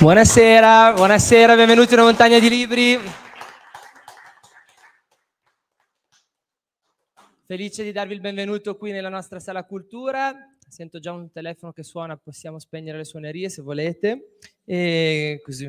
Buonasera, buonasera, benvenuti in una montagna di libri. Felice di darvi il benvenuto qui nella nostra sala cultura. Sento già un telefono che suona, possiamo spegnere le suonerie se volete, e così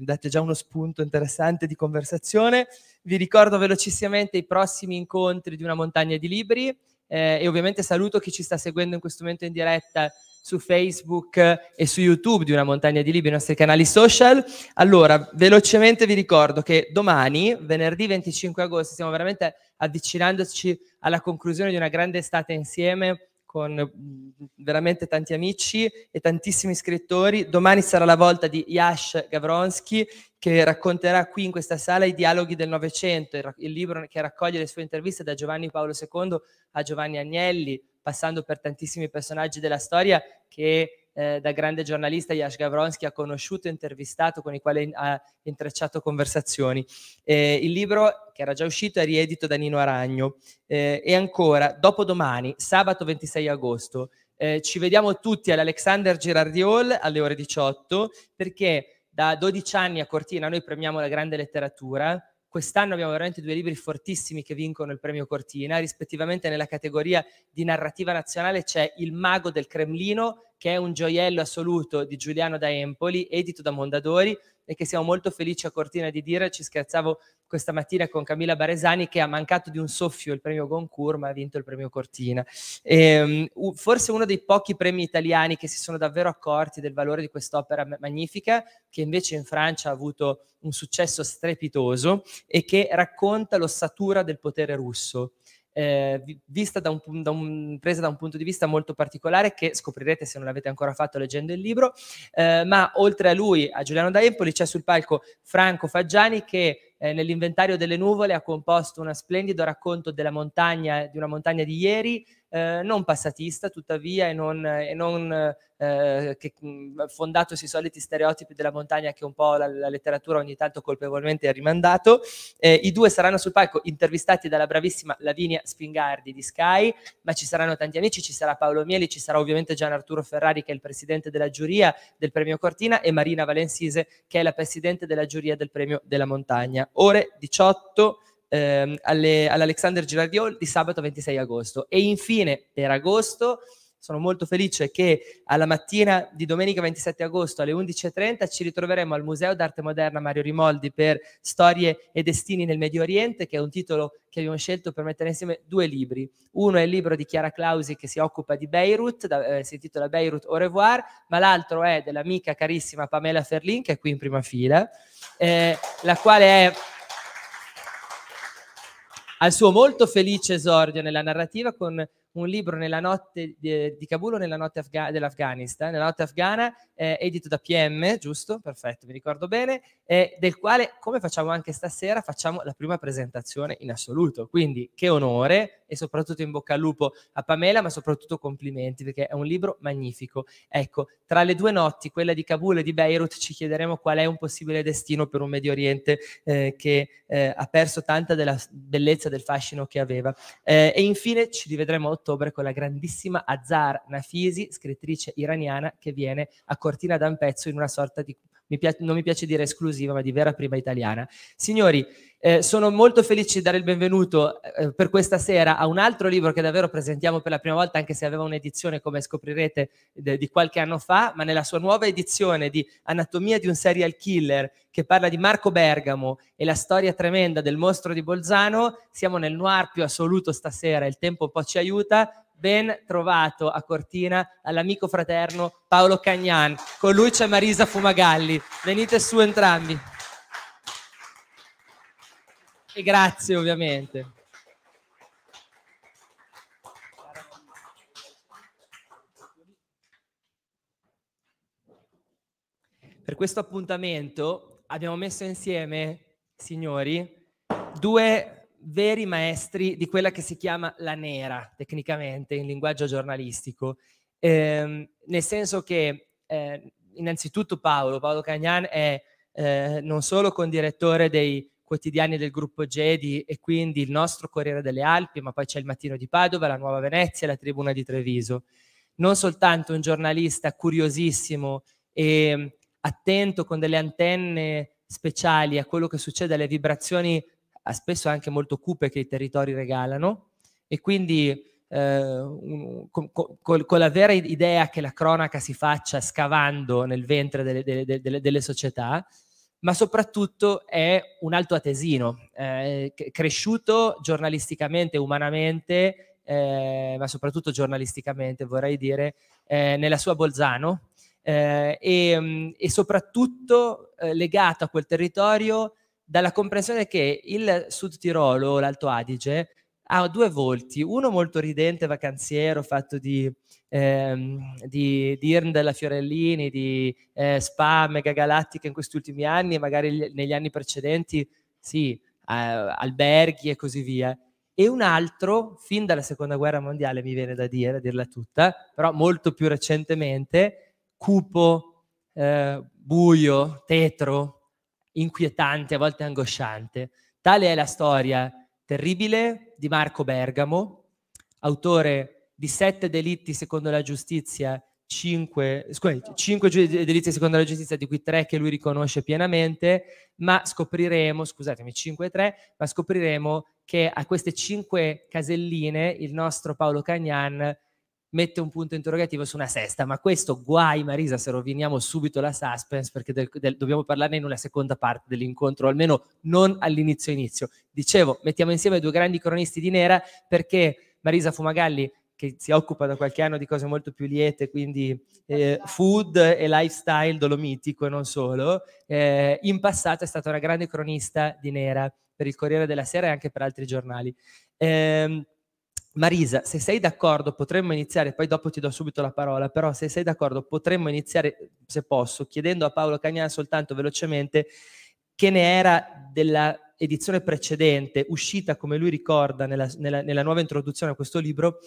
date già uno spunto interessante di conversazione. Vi ricordo velocissimamente i prossimi incontri di una montagna di libri eh, e ovviamente saluto chi ci sta seguendo in questo momento in diretta su Facebook eh, e su YouTube di Una Montagna di Libri, i nostri canali social. Allora, velocemente vi ricordo che domani, venerdì 25 agosto, stiamo veramente avvicinandoci alla conclusione di una grande estate insieme con veramente tanti amici e tantissimi scrittori. Domani sarà la volta di Yash Gavronsky che racconterà qui in questa sala i dialoghi del Novecento, il, il, libro che raccoglie le sue interviste da Giovanni Paolo II a Giovanni Agnelli, passando per tantissimi personaggi della storia che eh, da grande giornalista Yash Gavronsky ha conosciuto e intervistato, con i quali ha intrecciato conversazioni. Eh, il libro, che era già uscito, è riedito da Nino Aragno. Eh, e ancora, dopodomani, sabato 26 agosto, eh, ci vediamo tutti all'Alexander Girardi Hall alle ore 18, perché da 12 anni a Cortina noi premiamo la grande letteratura, Quest'anno abbiamo veramente due libri fortissimi che vincono il premio Cortina, rispettivamente nella categoria di narrativa nazionale c'è Il mago del Cremlino, che è un gioiello assoluto di Giuliano da Empoli, edito da Mondadori, e che siamo molto felici a Cortina di dire, ci scherzavo questa mattina con Camilla Baresani che ha mancato di un soffio il premio Goncourt ma ha vinto il premio Cortina. E, ehm, forse uno dei pochi premi italiani che si sono davvero accorti del valore di quest'opera magnifica che invece in Francia ha avuto un successo strepitoso e che racconta l'ossatura del potere russo eh, vista da un, da un, presa da un punto di vista molto particolare che scoprirete se non l'avete ancora fatto leggendo il libro, eh, ma oltre a lui, a Giuliano da Empoli, c'è sul palco Franco Faggiani che eh, nell'inventario delle nuvole ha composto uno splendido racconto della montagna, di una montagna di ieri, eh, non passatista tuttavia e non, e non eh, che, mm, fondato sui soliti stereotipi della montagna che un po' la, la letteratura ogni tanto colpevolmente ha rimandato. Eh, I due saranno sul palco intervistati dalla bravissima Lavinia Spingardi di Sky, ma ci saranno tanti amici, ci sarà Paolo Mieli, ci sarà ovviamente Gian Arturo Ferrari che è il presidente della giuria del premio Cortina e Marina Valensise che è la presidente della giuria del premio della montagna. Ore 18 ehm, alle, all'Alexander Girardiol di sabato 26 agosto. E infine, per agosto, sono molto felice che alla mattina di domenica 27 agosto alle 11.30 ci ritroveremo al Museo d'Arte Moderna Mario Rimoldi per Storie e Destini nel Medio Oriente, che è un titolo che abbiamo scelto per mettere insieme due libri. Uno è il libro di Chiara Clausi che si occupa di Beirut, da, eh, si intitola Beirut au revoir, ma l'altro è dell'amica carissima Pamela Ferlin che è qui in prima fila, eh, la quale è al suo molto felice esordio nella narrativa con un libro nella notte di, eh, di Kabul o nella notte Afga- dell'Afghanistan, nella notte afghana, eh, edito da PM, giusto? Perfetto, mi ricordo bene, eh, del quale, come facciamo anche stasera, facciamo la prima presentazione in assoluto. Quindi che onore e soprattutto in bocca al lupo a Pamela, ma soprattutto complimenti perché è un libro magnifico. Ecco, tra le due notti, quella di Kabul e di Beirut, ci chiederemo qual è un possibile destino per un Medio Oriente eh, che eh, ha perso tanta della bellezza del fascino che aveva. Eh, e infine ci rivedremo ottobre con la grandissima Azar Nafisi, scrittrice iraniana che viene a Cortina d'Ampezzo in una sorta di mi piace, non mi piace dire esclusiva, ma di vera prima italiana. Signori, eh, sono molto felice di dare il benvenuto eh, per questa sera a un altro libro che davvero presentiamo per la prima volta, anche se aveva un'edizione, come scoprirete, de, di qualche anno fa, ma nella sua nuova edizione di Anatomia di un serial killer, che parla di Marco Bergamo e la storia tremenda del mostro di Bolzano. Siamo nel noir più assoluto stasera, il tempo un po' ci aiuta, ben trovato a Cortina all'amico fraterno Paolo Cagnan. Con lui c'è Marisa Fumagalli. Venite su entrambi. E grazie ovviamente. Per questo appuntamento abbiamo messo insieme, signori, due veri maestri di quella che si chiama la nera, tecnicamente, in linguaggio giornalistico, ehm, nel senso che eh, innanzitutto Paolo, Paolo Cagnan è eh, non solo condirettore dei quotidiani del gruppo Gedi e quindi il nostro Corriere delle Alpi, ma poi c'è il Mattino di Padova, la Nuova Venezia, la Tribuna di Treviso. Non soltanto un giornalista curiosissimo e attento con delle antenne speciali a quello che succede, alle vibrazioni spesso anche molto cupe che i territori regalano e quindi eh, un, con, con, con, la vera idea che la cronaca si faccia scavando nel ventre delle, delle, delle, delle società, ma soprattutto è un alto atesino, eh, cresciuto giornalisticamente, umanamente, eh, ma soprattutto giornalisticamente vorrei dire, eh, nella sua Bolzano eh, e, mm, e soprattutto eh, legato a quel territorio dalla comprensione che il Sud Tirolo, l'Alto Adige, ha due volti, uno molto ridente, vacanziero, fatto di, ehm, di, di Irn della Fiorellini, di eh, Spa, Mega Galattica in questi ultimi anni, e magari negli anni precedenti, sì, eh, alberghi e così via. E un altro, fin dalla seconda guerra mondiale, mi viene da dire, a dirla tutta, però molto più recentemente, cupo, eh, buio, tetro, inquietante, a volte angosciante. Tale è la storia terribile di Marco Bergamo, autore di sette delitti secondo la giustizia, cinque, scusate, cinque delitti secondo la giustizia, di cui tre che lui riconosce pienamente, ma scopriremo, scusatemi, cinque e tre, ma scopriremo che a queste cinque caselline il nostro Paolo Cagnan mette un punto interrogativo su una sesta, ma questo guai Marisa se roviniamo subito la suspense perché del, del, dobbiamo parlarne in una seconda parte dell'incontro, almeno non all'inizio inizio. Dicevo, mettiamo insieme due grandi cronisti di Nera perché Marisa Fumagalli che si occupa da qualche anno di cose molto più liete, quindi eh, food e lifestyle dolomitico e non solo, eh, in passato è stata una grande cronista di Nera per il Corriere della Sera e anche per altri giornali. Eh, Marisa, se sei d'accordo potremmo iniziare, poi dopo ti do subito la parola, però se sei d'accordo potremmo iniziare, se posso, chiedendo a Paolo Cagnan soltanto velocemente che ne era della edizione precedente, uscita come lui ricorda nella, nella, nella nuova introduzione a questo libro,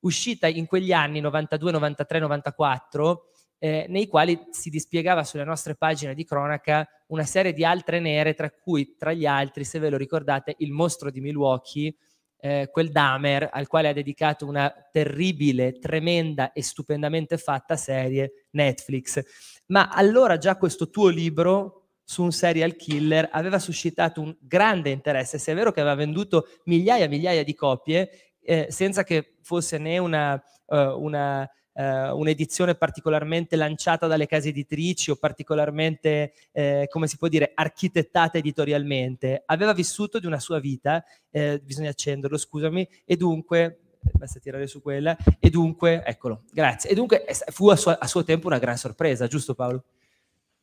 uscita in quegli anni 92, 93, 94, eh, nei quali si dispiegava sulle nostre pagine di cronaca una serie di altre nere, tra cui, tra gli altri, se ve lo ricordate, il mostro di Milwaukee eh, quel Dahmer al quale ha dedicato una terribile, tremenda e stupendamente fatta serie Netflix. Ma allora già questo tuo libro su un serial killer aveva suscitato un grande interesse, se è vero che aveva venduto migliaia e migliaia di copie eh, senza che fosse né una, uh, una eh, un'edizione particolarmente lanciata dalle case editrici o particolarmente, eh, come si può dire, architettata editorialmente. Aveva vissuto di una sua vita, eh, bisogna accenderlo, scusami, e dunque basta tirare su quella, e dunque, eccolo, grazie, e dunque eh, fu a suo, a suo tempo una gran sorpresa, giusto Paolo?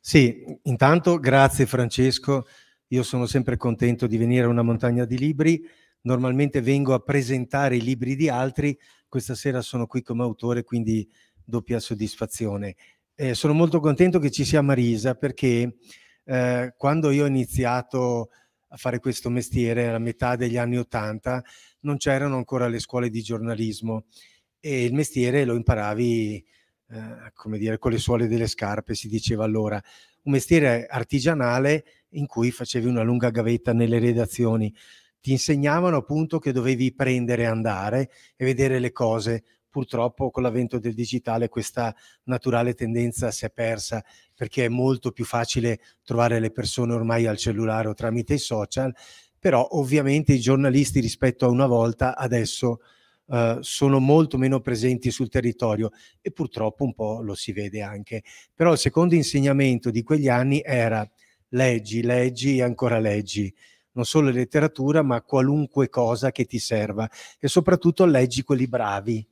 Sì, intanto grazie Francesco, io sono sempre contento di venire a una montagna di libri, normalmente vengo a presentare i libri di altri, questa sera sono qui come autore, quindi doppia soddisfazione. Eh, sono molto contento che ci sia Marisa perché eh, quando io ho iniziato a fare questo mestiere alla metà degli anni Ottanta non c'erano ancora le scuole di giornalismo e il mestiere lo imparavi eh, come dire, con le suole delle scarpe, si diceva allora, un mestiere artigianale in cui facevi una lunga gavetta nelle redazioni ti insegnavano appunto che dovevi prendere e andare e vedere le cose. Purtroppo con l'avvento del digitale questa naturale tendenza si è persa perché è molto più facile trovare le persone ormai al cellulare o tramite i social, però ovviamente i giornalisti rispetto a una volta adesso Uh, sono molto meno presenti sul territorio e purtroppo un po' lo si vede anche. Però il secondo insegnamento di quegli anni era leggi, leggi e ancora leggi non solo letteratura, ma qualunque cosa che ti serva e soprattutto leggi quelli bravi.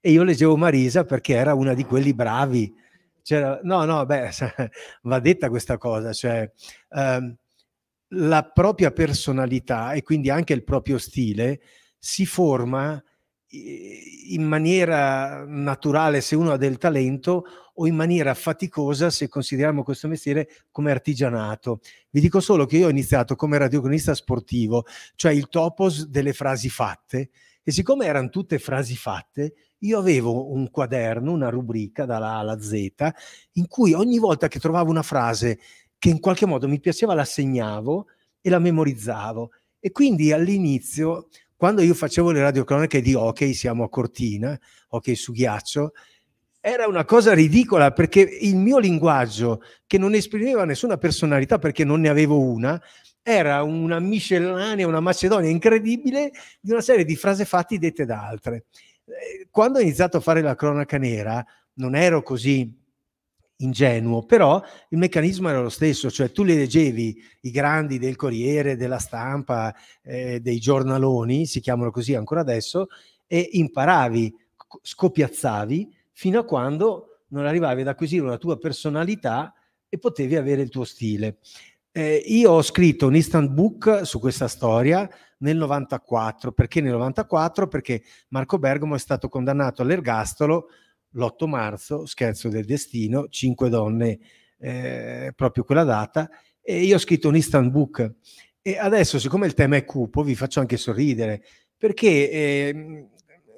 E io leggevo Marisa perché era una di quelli bravi. C'era, no, no, beh, va detta questa cosa, cioè ehm, la propria personalità e quindi anche il proprio stile si forma in maniera naturale se uno ha del talento o in maniera faticosa se consideriamo questo mestiere come artigianato. Vi dico solo che io ho iniziato come radioconista sportivo, cioè il topos delle frasi fatte e siccome erano tutte frasi fatte, io avevo un quaderno, una rubrica dalla A alla Z, in cui ogni volta che trovavo una frase che in qualche modo mi piaceva la segnavo e la memorizzavo. E quindi all'inizio quando io facevo le radiocronache di hockey, siamo a Cortina, hockey su ghiaccio, era una cosa ridicola perché il mio linguaggio, che non esprimeva nessuna personalità perché non ne avevo una, era una miscellanea, una macedonia incredibile di una serie di frase fatti dette da altre. Ehm, quando ho iniziato a fare la cronaca nera, non ero così ingenuo, però il meccanismo era lo stesso, cioè tu li leggevi i grandi del Corriere, della Stampa, eh, dei giornaloni, si chiamano così ancora adesso, e imparavi, scopiazzavi fino a quando non arrivavi ad acquisire una tua personalità e potevi avere il tuo stile. Eh, io ho scritto un instant book su questa storia nel 94, perché nel 94? Perché Marco Bergamo è stato condannato all'ergastolo l'8 marzo, scherzo del destino, 5 donne eh, proprio quella data, e io ho scritto un instant book. E adesso, siccome il tema è cupo, vi faccio anche sorridere, perché eh,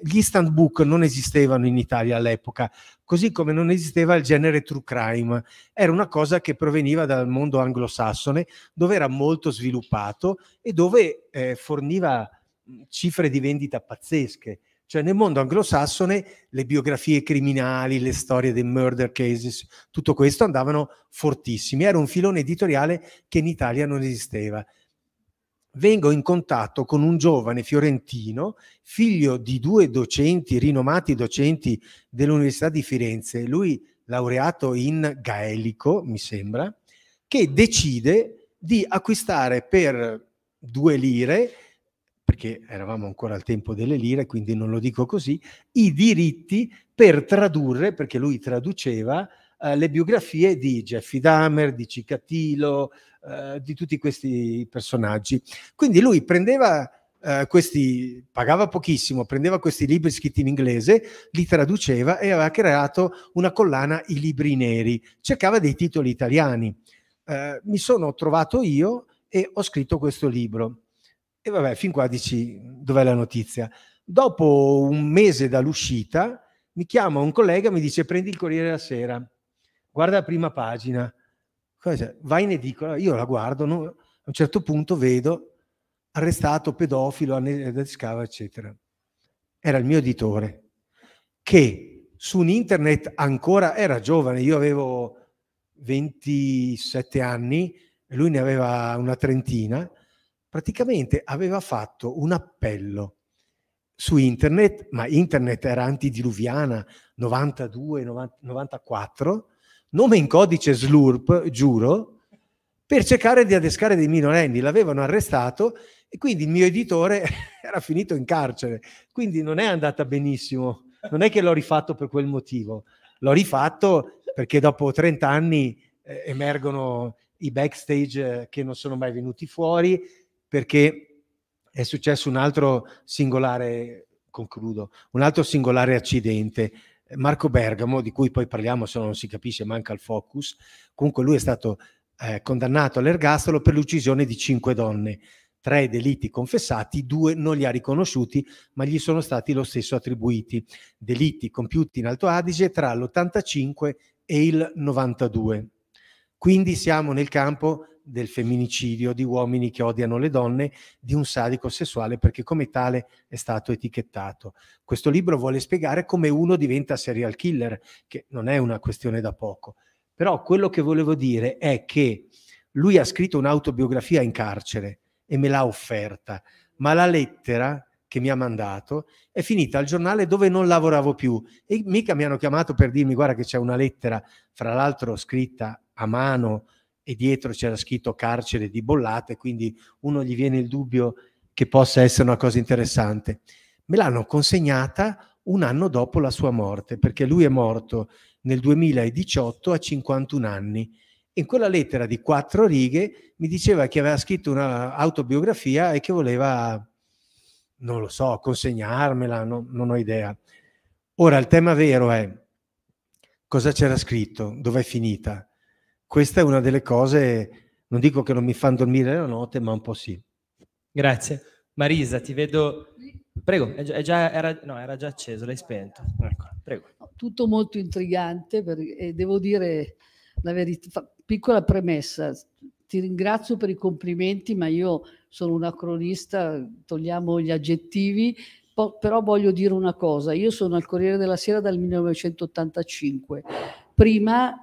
gli instant book non esistevano in Italia all'epoca, così come non esisteva il genere true crime. Era una cosa che proveniva dal mondo anglosassone, dove era molto sviluppato e dove eh, forniva cifre di vendita pazzesche. Cioè nel mondo anglosassone le biografie criminali, le storie dei murder cases, tutto questo andavano fortissimi. Era un filone editoriale che in Italia non esisteva. Vengo in contatto con un giovane fiorentino, figlio di due docenti, rinomati docenti dell'Università di Firenze, lui laureato in gaelico, mi sembra, che decide di acquistare per due lire perché eravamo ancora al tempo delle lire, quindi non lo dico così, i diritti per tradurre, perché lui traduceva eh, le biografie di Jeffy Dahmer, di Cicattilo, eh, di tutti questi personaggi. Quindi lui prendeva Uh, questi, pagava pochissimo, prendeva questi libri scritti in inglese, li traduceva e aveva creato una collana I libri neri, cercava dei titoli italiani. Uh, mi sono trovato io e ho scritto questo libro. E vabbè, fin qua dici dov'è la notizia. Dopo un mese dall'uscita mi chiama un collega e mi dice prendi il Corriere la Sera, guarda la prima pagina, Cosa? vai in edicola, io la guardo, no? a un certo punto vedo arrestato pedofilo, eh, scava, eccetera. Era il mio editore che su un internet ancora era giovane, io avevo 27 anni, lui ne aveva una trentina, praticamente aveva fatto un appello su internet, ma internet era antidiluviana 92-94, nome in codice slurp, giuro, per cercare di adescare dei minorenni. L'avevano arrestato e quindi il mio editore era finito in carcere. Quindi non è andata benissimo. Non è che l'ho rifatto per quel motivo. L'ho rifatto perché dopo 30 anni eh, emergono i backstage eh, che non sono mai venuti fuori, perché è successo un altro singolare, concludo, un altro singolare accidente. Marco Bergamo, di cui poi parliamo se non si capisce, manca il focus, comunque lui è stato eh, condannato all'ergastolo per l'uccisione di cinque donne, tre delitti confessati, due non li ha riconosciuti, ma gli sono stati lo stesso attribuiti, delitti compiuti in Alto Adige tra l'85 e il 92. Quindi siamo nel campo del femminicidio, di uomini che odiano le donne, di un sadico sessuale perché come tale è stato etichettato. Questo libro vuole spiegare come uno diventa serial killer, che non è una questione da poco. Però quello che volevo dire è che lui ha scritto un'autobiografia in carcere e me l'ha offerta, ma la lettera che mi ha mandato è finita al giornale dove non lavoravo più e mica mi hanno chiamato per dirmi guarda che c'è una lettera, fra l'altro scritta a mano, e dietro c'era scritto carcere di bollate, quindi uno gli viene il dubbio che possa essere una cosa interessante. Me l'hanno consegnata un anno dopo la sua morte, perché lui è morto nel 2018 a 51 anni. In quella lettera di quattro righe mi diceva che aveva scritto un'autobiografia e che voleva, non lo so, consegnarmela, no, non ho idea. Ora, il tema vero è cosa c'era scritto, dov'è finita? questa è una delle cose, non dico che non mi fanno dormire la notte, ma un po' sì. Grazie. Marisa, ti vedo... Prego, è già, era, no, era già acceso, l'hai spento. Ecco, prego. Tutto molto intrigante, e devo dire la verità. Piccola premessa, ti ringrazio per i complimenti, ma io sono una cronista, togliamo gli aggettivi, po- però voglio dire una cosa, io sono al Corriere della Sera dal 1985. Prima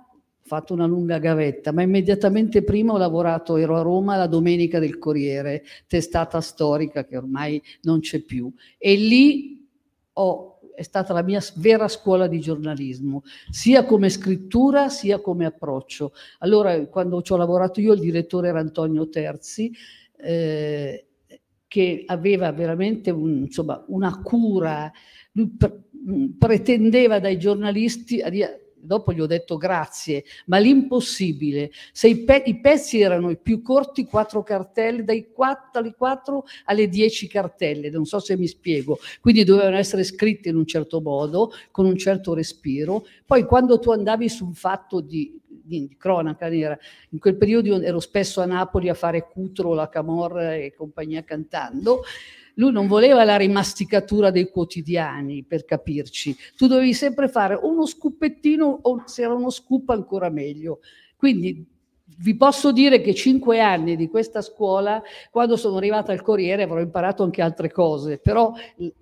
fatto una lunga gavetta, ma immediatamente prima ho lavorato, ero a Roma la Domenica del Corriere, testata storica che ormai non c'è più, e lì ho, è stata la mia vera scuola di giornalismo, sia come scrittura sia come approccio. Allora, quando ci ho lavorato io, il direttore era Antonio Terzi, eh, che aveva veramente un, insomma, una cura, lui pre pretendeva dai giornalisti dopo gli ho detto grazie, ma l'impossibile, se i, pe i, pezzi erano i più corti, quattro cartelle, dai 4 alle 4 alle 10 cartelle, non so se mi spiego, quindi dovevano essere scritte in un certo modo, con un certo respiro, poi quando tu andavi su un fatto di di, cronaca nera. In quel periodo ero spesso a Napoli a fare Cutro, la Camorra e compagnia cantando. Lui non voleva la rimasticatura dei quotidiani, per capirci. Tu dovevi sempre fare uno scuppettino o se era uno scoop ancora meglio. Quindi vi posso dire che cinque anni di questa scuola, quando sono arrivata al Corriere, avrò imparato anche altre cose, però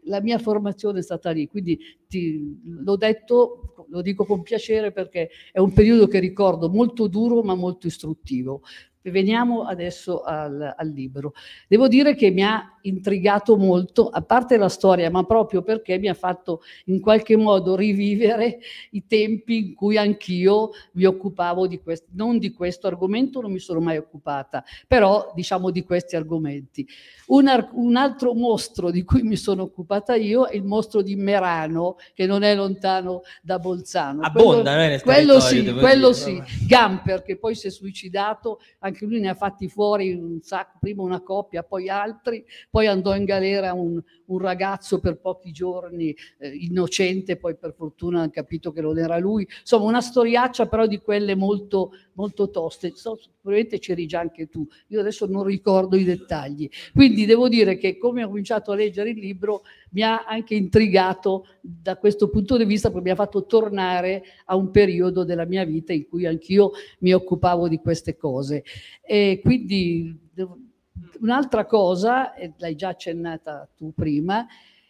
la mia formazione è stata lì, quindi ti, l'ho detto, lo dico con piacere perché è un periodo che ricordo molto duro ma molto istruttivo. Veniamo adesso al, al libro. Devo dire che mi ha intrigato molto, a parte la storia, ma proprio perché mi ha fatto in qualche modo rivivere i tempi in cui anch'io mi occupavo di questo, non di questo argomento, non mi sono mai occupata, però diciamo di questi argomenti. Un, ar un altro mostro di cui mi sono occupata io è il mostro di Merano, che non è lontano da Bolzano. Abbonda, quello, eh, quello sì, quello dire, sì. Gamper, che poi si è suicidato, anche lui ne ha fatti fuori un sacco, prima una coppia, poi altri, poi andò in galera un, un ragazzo per pochi giorni, eh, innocente, poi per fortuna hanno capito che non era lui. Insomma, una storiaccia però di quelle molto, molto toste. So, probabilmente c'eri già anche tu, io adesso non ricordo i dettagli. Quindi devo dire che come ho cominciato a leggere il libro mi ha anche intrigato da questo punto di vista, perché mi ha fatto tornare a un periodo della mia vita in cui anch'io mi occupavo di queste cose. E quindi devo, Mm. Un'altra cosa, l'hai già accennata tu prima,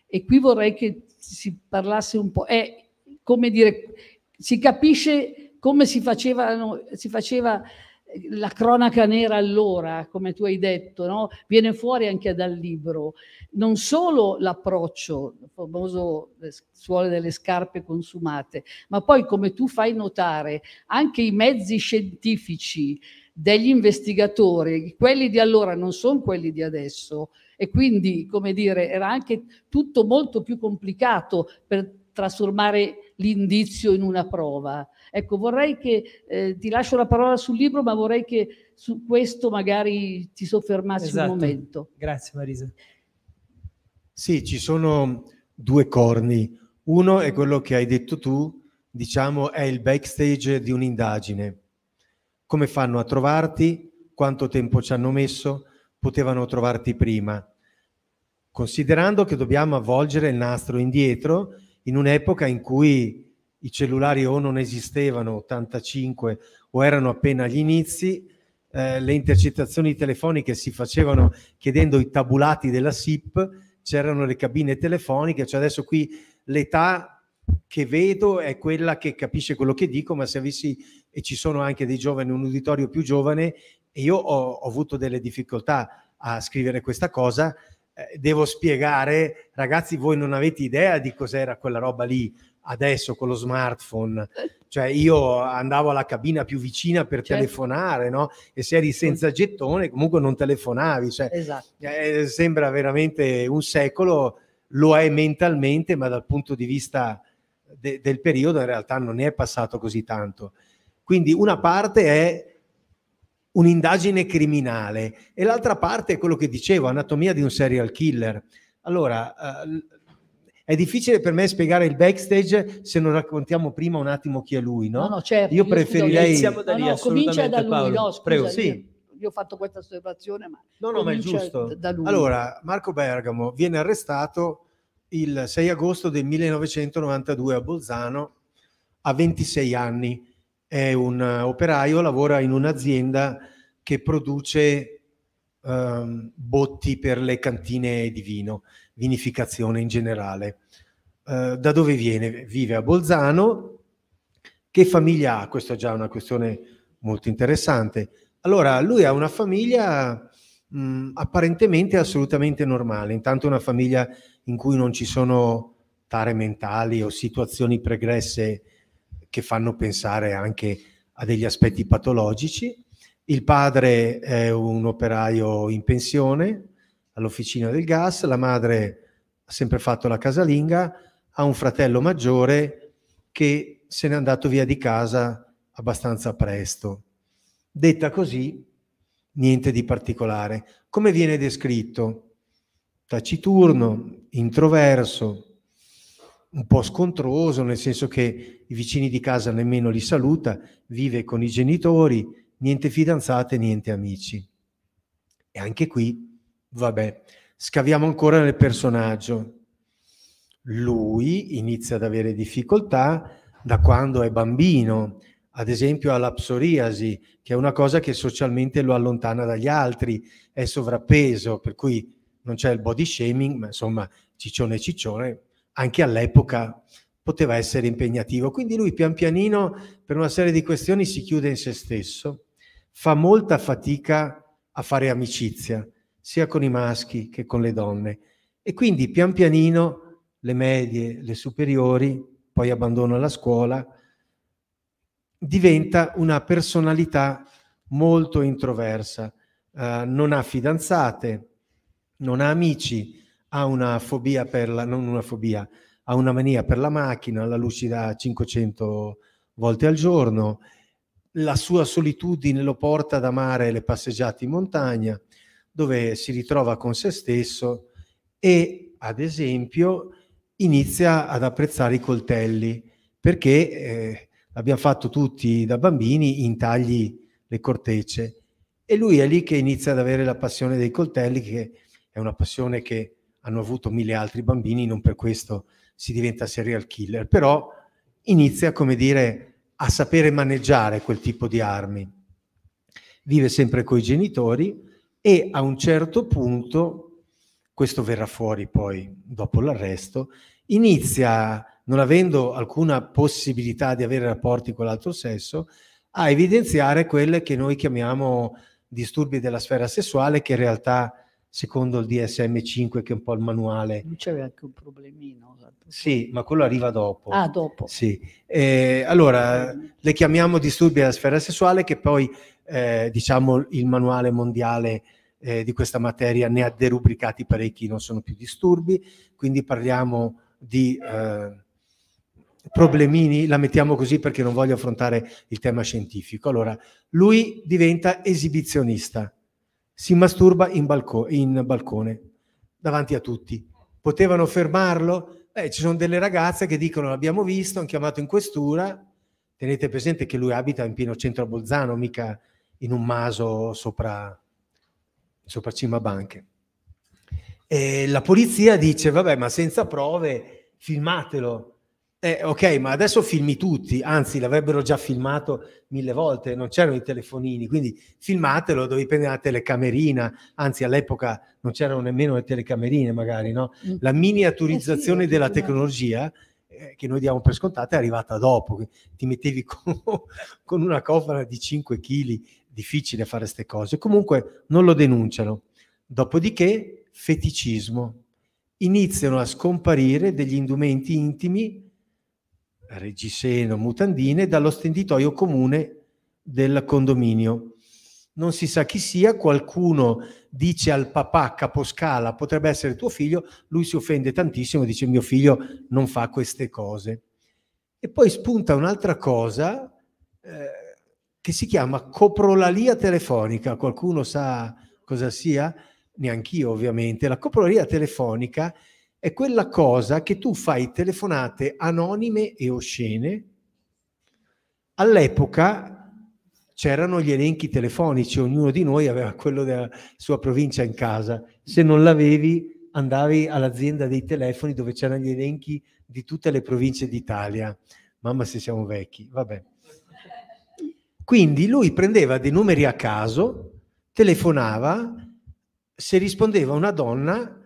e qui vorrei che si parlasse un po', è come dire, si capisce come si, facevano, si faceva la cronaca nera allora, come tu hai detto, no? viene fuori anche dal libro. Non solo l'approccio, il famoso suole delle scarpe consumate, ma poi come tu fai notare, anche i mezzi scientifici, degli investigatori, quelli di allora non sono quelli di adesso e quindi, come dire, era anche tutto molto più complicato per trasformare l'indizio in una prova. Ecco, vorrei che eh, ti lascio la parola sul libro, ma vorrei che su questo magari ti soffermassi esatto. un momento. Grazie Marisa. Sì, ci sono due corni. Uno è quello che hai detto tu, diciamo, è il backstage di un'indagine come fanno a trovarti, quanto tempo ci hanno messo, potevano trovarti prima, considerando che dobbiamo avvolgere il nastro indietro in un'epoca in cui i cellulari o non esistevano, 85, o erano appena agli inizi, eh, le intercettazioni telefoniche si facevano chiedendo i tabulati della SIP, c'erano le cabine telefoniche, cioè adesso qui l'età che vedo è quella che capisce quello che dico, ma se avessi e ci sono anche dei giovani, un uditorio più giovane e io ho, ho avuto delle difficoltà a scrivere questa cosa. Eh, devo spiegare, ragazzi, voi non avete idea di cos'era quella roba lì adesso con lo smartphone. Cioè io andavo alla cabina più vicina per certo. telefonare, no? E se eri senza gettone comunque non telefonavi. Cioè, esatto. eh, sembra veramente un secolo, lo è mentalmente, ma dal punto di vista de- del periodo in realtà non è passato così tanto. Quindi una parte è un'indagine criminale e l'altra parte è quello che dicevo, anatomia di un serial killer. Allora, eh, è difficile per me spiegare il backstage se non raccontiamo prima un attimo chi è lui, no? no, no certo, io preferirei... Iniziamo da lì, no, no, comincia da lui, Paolo. no, scusa, Prego. Sì. Io ho fatto questa osservazione, ma... No, no, ma è giusto. Allora, Marco Bergamo viene arrestato il 6 agosto del 1992 a Bolzano a 26 anni è un eh, operaio, lavora in un'azienda che produce eh, botti per le cantine di vino, vinificazione in generale. Eh, da dove viene? Vive a Bolzano. Che famiglia ha? Questa è già una questione molto interessante. Allora, lui ha una famiglia mh, mm, apparentemente assolutamente normale, intanto una famiglia in cui non ci sono tare mentali o situazioni pregresse che fanno pensare anche a degli aspetti patologici. Il padre è un operaio in pensione all'officina del gas, la madre ha sempre fatto la casalinga, ha un fratello maggiore che se n'è andato via di casa abbastanza presto. Detta così, niente di particolare. Come viene descritto? Taciturno, introverso, un po' scontroso, nel senso che i vicini di casa nemmeno li saluta, vive con i genitori, niente fidanzate, niente amici. E anche qui, vabbè, scaviamo ancora nel personaggio. Lui inizia ad avere difficoltà da quando è bambino, ad esempio alla psoriasi, che è una cosa che socialmente lo allontana dagli altri, è sovrappeso, per cui non c'è il body shaming, ma insomma ciccione ciccione anche all'epoca poteva essere impegnativo. Quindi lui pian pianino per una serie di questioni si chiude in se stesso, fa molta fatica a fare amicizia, sia con i maschi che con le donne. E quindi pian pianino le medie, le superiori, poi abbandona la scuola, diventa una personalità molto introversa, eh, non ha fidanzate, non ha amici, ha una fobia per la, non una fobia, ha una mania per la macchina, la lucida 500 volte al giorno, la sua solitudine lo porta ad amare le passeggiate in montagna, dove si ritrova con se stesso e, ad esempio, inizia ad apprezzare i coltelli, perché eh, abbiamo fatto tutti da bambini intagli le cortecce e lui è lì che inizia ad avere la passione dei coltelli, che è una passione che hanno avuto mille altri bambini, non per questo si diventa serial killer, però inizia, come dire, a sapere maneggiare quel tipo di armi. Vive sempre coi genitori e a un certo punto, questo verrà fuori poi dopo l'arresto, inizia, non avendo alcuna possibilità di avere rapporti con l'altro sesso, a evidenziare quelle che noi chiamiamo disturbi della sfera sessuale, che in realtà secondo il DSM5 che è un po' il manuale. Non c'era anche un problemino. Esatto. Sì, ma quello arriva dopo. Ah, dopo. Sì. Eh, allora, le chiamiamo disturbi della sfera sessuale che poi, eh, diciamo, il manuale mondiale eh, di questa materia ne ha derubricati parecchi, non sono più disturbi, quindi parliamo di... Eh, problemini, la mettiamo così perché non voglio affrontare il tema scientifico. Allora, lui diventa esibizionista, si masturba in, balco- in balcone davanti a tutti. Potevano fermarlo? Beh, ci sono delle ragazze che dicono l'abbiamo visto, hanno chiamato in questura. Tenete presente che lui abita in pieno centro a Bolzano, mica in un maso sopra, sopra Cima Banche. E la polizia dice, vabbè, ma senza prove filmatelo eh, ok, ma adesso filmi tutti, anzi l'avrebbero già filmato mille volte, non c'erano i telefonini, quindi filmatelo, dovevi prendere la telecamerina, anzi all'epoca non c'erano nemmeno le telecamerine magari, no? Mm. La miniaturizzazione eh sì, della tecnologia eh, che noi diamo per scontata è arrivata dopo, ti mettevi con, con una cofana di 5 kg, difficile fare queste cose, comunque non lo denunciano. Dopodiché feticismo, iniziano a scomparire degli indumenti intimi Reggiseno, Mutandine, dallo stenditoio comune del condominio. Non si sa chi sia, qualcuno dice al papà caposcala potrebbe essere tuo figlio, lui si offende tantissimo, dice mio figlio non fa queste cose. E poi spunta un'altra cosa eh, che si chiama coprolalia telefonica, qualcuno sa cosa sia? Neanch'io ovviamente. La coprolalia telefonica è è quella cosa che tu fai telefonate anonime e oscene. All'epoca c'erano gli elenchi telefonici, ognuno di noi aveva quello della sua provincia in casa. Se non l'avevi, andavi all'azienda dei telefoni dove c'erano gli elenchi di tutte le province d'Italia. Mamma se siamo vecchi, vabbè. Quindi lui prendeva dei numeri a caso, telefonava, se rispondeva una donna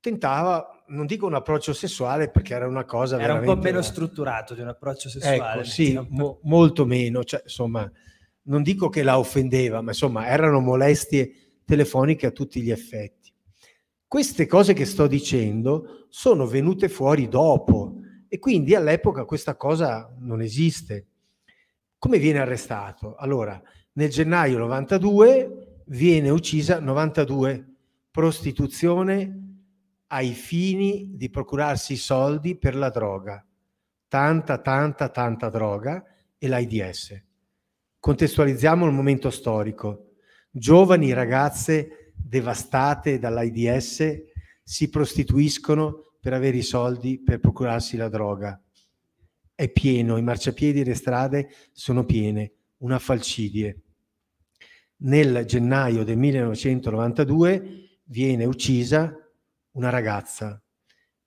tentava, non dico un approccio sessuale perché era una cosa era veramente... un po' meno strutturato di un approccio sessuale. Ecco, diciamo. sì, mo- molto meno, cioè, insomma, non dico che la offendeva, ma insomma, erano molestie telefoniche a tutti gli effetti. Queste cose che sto dicendo sono venute fuori dopo e quindi all'epoca questa cosa non esiste. Come viene arrestato? Allora, nel gennaio 92 viene uccisa 92 prostituzione ai fini di procurarsi i soldi per la droga, tanta, tanta, tanta droga e l'AIDS. Contestualizziamo il momento storico. Giovani ragazze devastate dall'AIDS si prostituiscono per avere i soldi per procurarsi la droga. È pieno, i marciapiedi e le strade sono piene, una falcidie. Nel gennaio del 1992 viene uccisa una ragazza.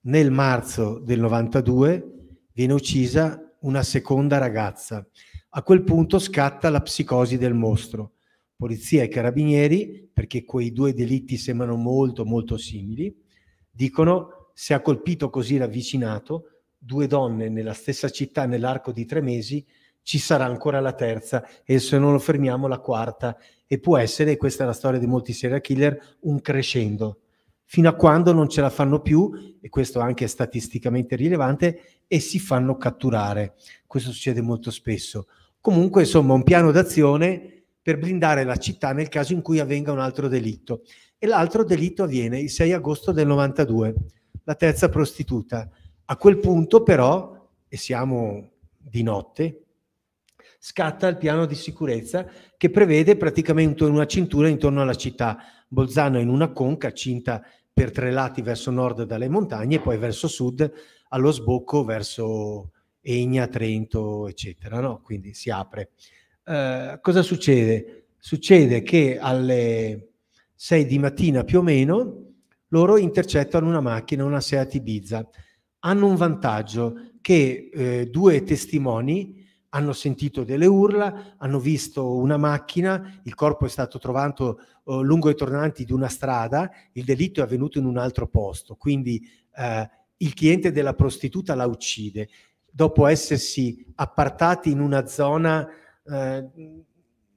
Nel marzo del 92 viene uccisa una seconda ragazza. A quel punto scatta la psicosi del mostro. Polizia e carabinieri, perché quei due delitti sembrano molto molto simili, dicono se ha colpito così ravvicinato due donne nella stessa città nell'arco di tre mesi, ci sarà ancora la terza e se non lo fermiamo la quarta e può essere, questa è la storia di molti serial killer, un crescendo fino a quando non ce la fanno più, e questo anche è statisticamente rilevante, e si fanno catturare. Questo succede molto spesso. Comunque, insomma, un piano d'azione per blindare la città nel caso in cui avvenga un altro delitto. E l'altro delitto avviene il 6 agosto del 92, la terza prostituta. A quel punto però, e siamo di notte, scatta il piano di sicurezza che prevede praticamente una cintura intorno alla città Bolzano è in una conca cinta per tre lati verso nord dalle montagne e poi verso sud allo sbocco verso Egna, Trento, eccetera. No? Quindi si apre. Eh, cosa succede? Succede che alle 6 di mattina più o meno loro intercettano una macchina, una Seat Ibiza. Hanno un vantaggio che eh, due testimoni hanno sentito delle urla, hanno visto una macchina, il corpo è stato trovato eh, lungo i tornanti di una strada, il delitto è avvenuto in un altro posto, quindi eh, il cliente della prostituta la uccide, dopo essersi appartati in una zona, eh,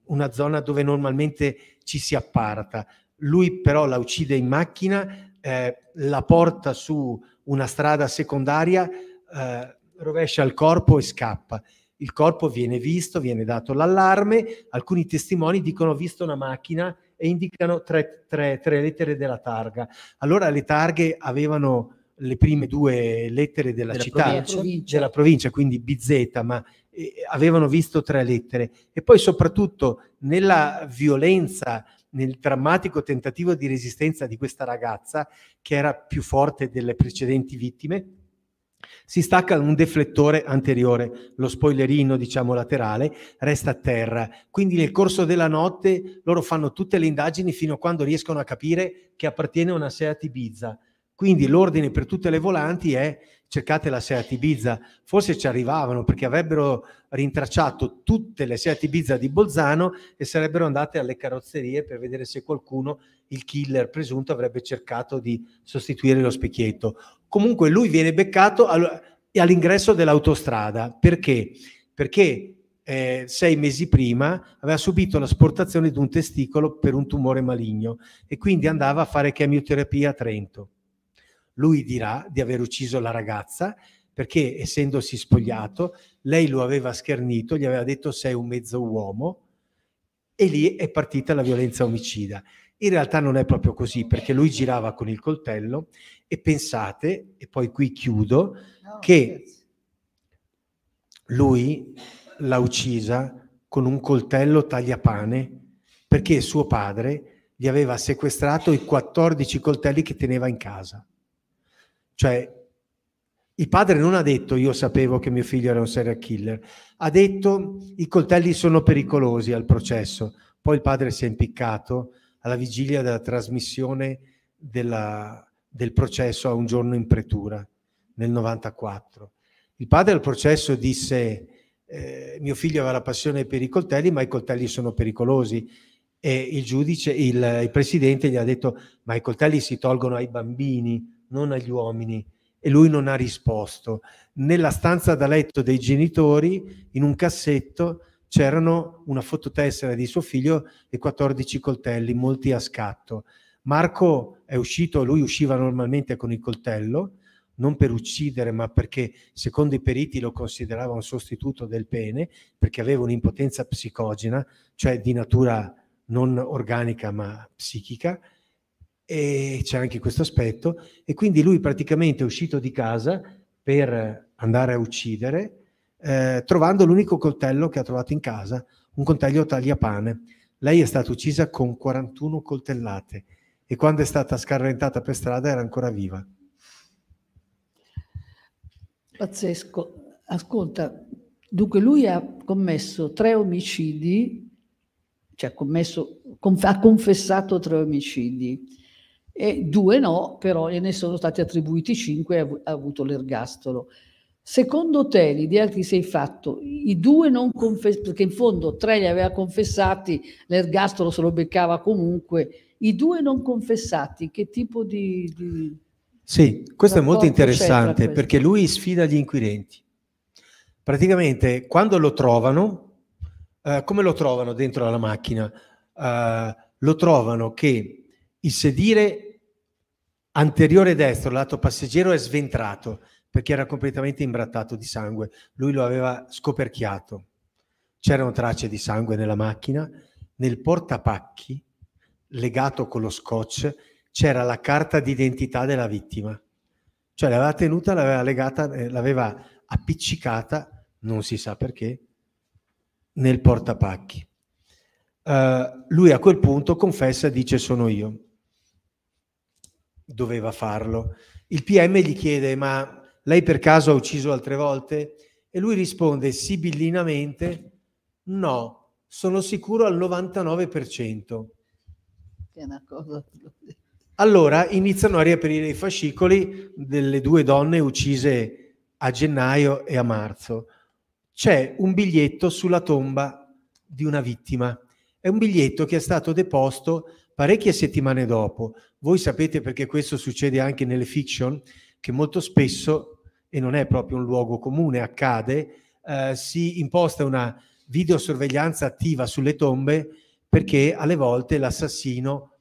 una zona dove normalmente ci si apparta. Lui però la uccide in macchina, eh, la porta su una strada secondaria, eh, rovescia il corpo e scappa il corpo viene visto, viene dato l'allarme, alcuni testimoni dicono ho visto una macchina e indicano tre, tre, tre lettere della targa. Allora le targhe avevano le prime due lettere della, della città, provincia. della provincia, quindi BZ, ma eh, avevano visto tre lettere. E poi soprattutto nella violenza, nel drammatico tentativo di resistenza di questa ragazza, che era più forte delle precedenti vittime, si stacca un deflettore anteriore, lo spoilerino diciamo laterale resta a terra, quindi nel corso della notte loro fanno tutte le indagini fino a quando riescono a capire che appartiene a una Seat Ibiza quindi l'ordine per tutte le volanti è cercate la Seat Ibiza. Forse ci arrivavano perché avrebbero rintracciato tutte le Seat Ibiza di Bolzano e sarebbero andate alle carrozzerie per vedere se qualcuno, il killer presunto, avrebbe cercato di sostituire lo specchietto. Comunque lui viene beccato all'ingresso dell'autostrada. Perché? Perché eh, sei mesi prima aveva subito l'asportazione di un testicolo per un tumore maligno e quindi andava a fare chemioterapia a Trento lui dirà di aver ucciso la ragazza perché essendosi spogliato, lei lo aveva schernito, gli aveva detto sei un mezzo uomo e lì è partita la violenza omicida. In realtà non è proprio così perché lui girava con il coltello e pensate, e poi qui chiudo, che lui l'ha uccisa con un coltello tagliapane perché suo padre gli aveva sequestrato i 14 coltelli che teneva in casa. Cioè, il padre non ha detto io sapevo che mio figlio era un serial killer, ha detto i coltelli sono pericolosi al processo. Poi il padre si è impiccato alla vigilia della trasmissione della, del processo a un giorno in pretura nel 94. Il padre al processo disse eh, mio figlio aveva la passione per i coltelli, ma i coltelli sono pericolosi. E il giudice, il, il presidente gli ha detto ma i coltelli si tolgono ai bambini, non agli uomini. E lui non ha risposto. Nella stanza da letto dei genitori, in un cassetto, c'erano una fototessera di suo figlio e 14 coltelli, molti a scatto. Marco è uscito, lui usciva normalmente con il coltello, non per uccidere, ma perché secondo i periti lo considerava un sostituto del pene, perché aveva un'impotenza psicogena, cioè di natura non organica ma psichica, e c'è anche questo aspetto e quindi lui praticamente è uscito di casa per andare a uccidere eh, trovando l'unico coltello che ha trovato in casa, un coltello tagliapane. Lei è stata uccisa con 41 coltellate e quando è stata scarrentata per strada era ancora viva. Pazzesco. Ascolta, dunque lui ha commesso tre omicidi, cioè commesso, conf- ha confessato tre omicidi e due no, però ne sono stati attribuiti cinque e ha, avuto l'ergastolo. Secondo te l'idea che ti sei fatto, i due non confessati, perché in fondo tre li aveva confessati, l'ergastolo se lo beccava comunque, i due non confessati, che tipo di... di sì, questo è molto interessante perché lui sfida gli inquirenti. Praticamente quando lo trovano, eh, come lo trovano dentro alla macchina? Eh, lo trovano che il sedile anteriore destro, lato passeggero, è sventrato perché era completamente imbrattato di sangue. Lui lo aveva scoperchiato. C'erano tracce di sangue nella macchina. Nel portapacchi, legato con lo scotch, c'era la carta d'identità della vittima. Cioè l'aveva tenuta, l'aveva legata, eh, l'aveva appiccicata, non si sa perché, nel portapacchi. Uh, lui a quel punto confessa e dice sono io doveva farlo. Il PM gli chiede, ma lei per caso ha ucciso altre volte? E lui risponde sibillinamente, no, sono sicuro al 99%. Allora iniziano a riaprire i fascicoli delle due donne uccise a gennaio e a marzo. C'è un biglietto sulla tomba di una vittima. È un biglietto che è stato deposto parecchie settimane dopo, voi sapete perché questo succede anche nelle fiction, che molto spesso, e non è proprio un luogo comune, accade, eh, si imposta una videosorveglianza attiva sulle tombe perché alle volte l'assassino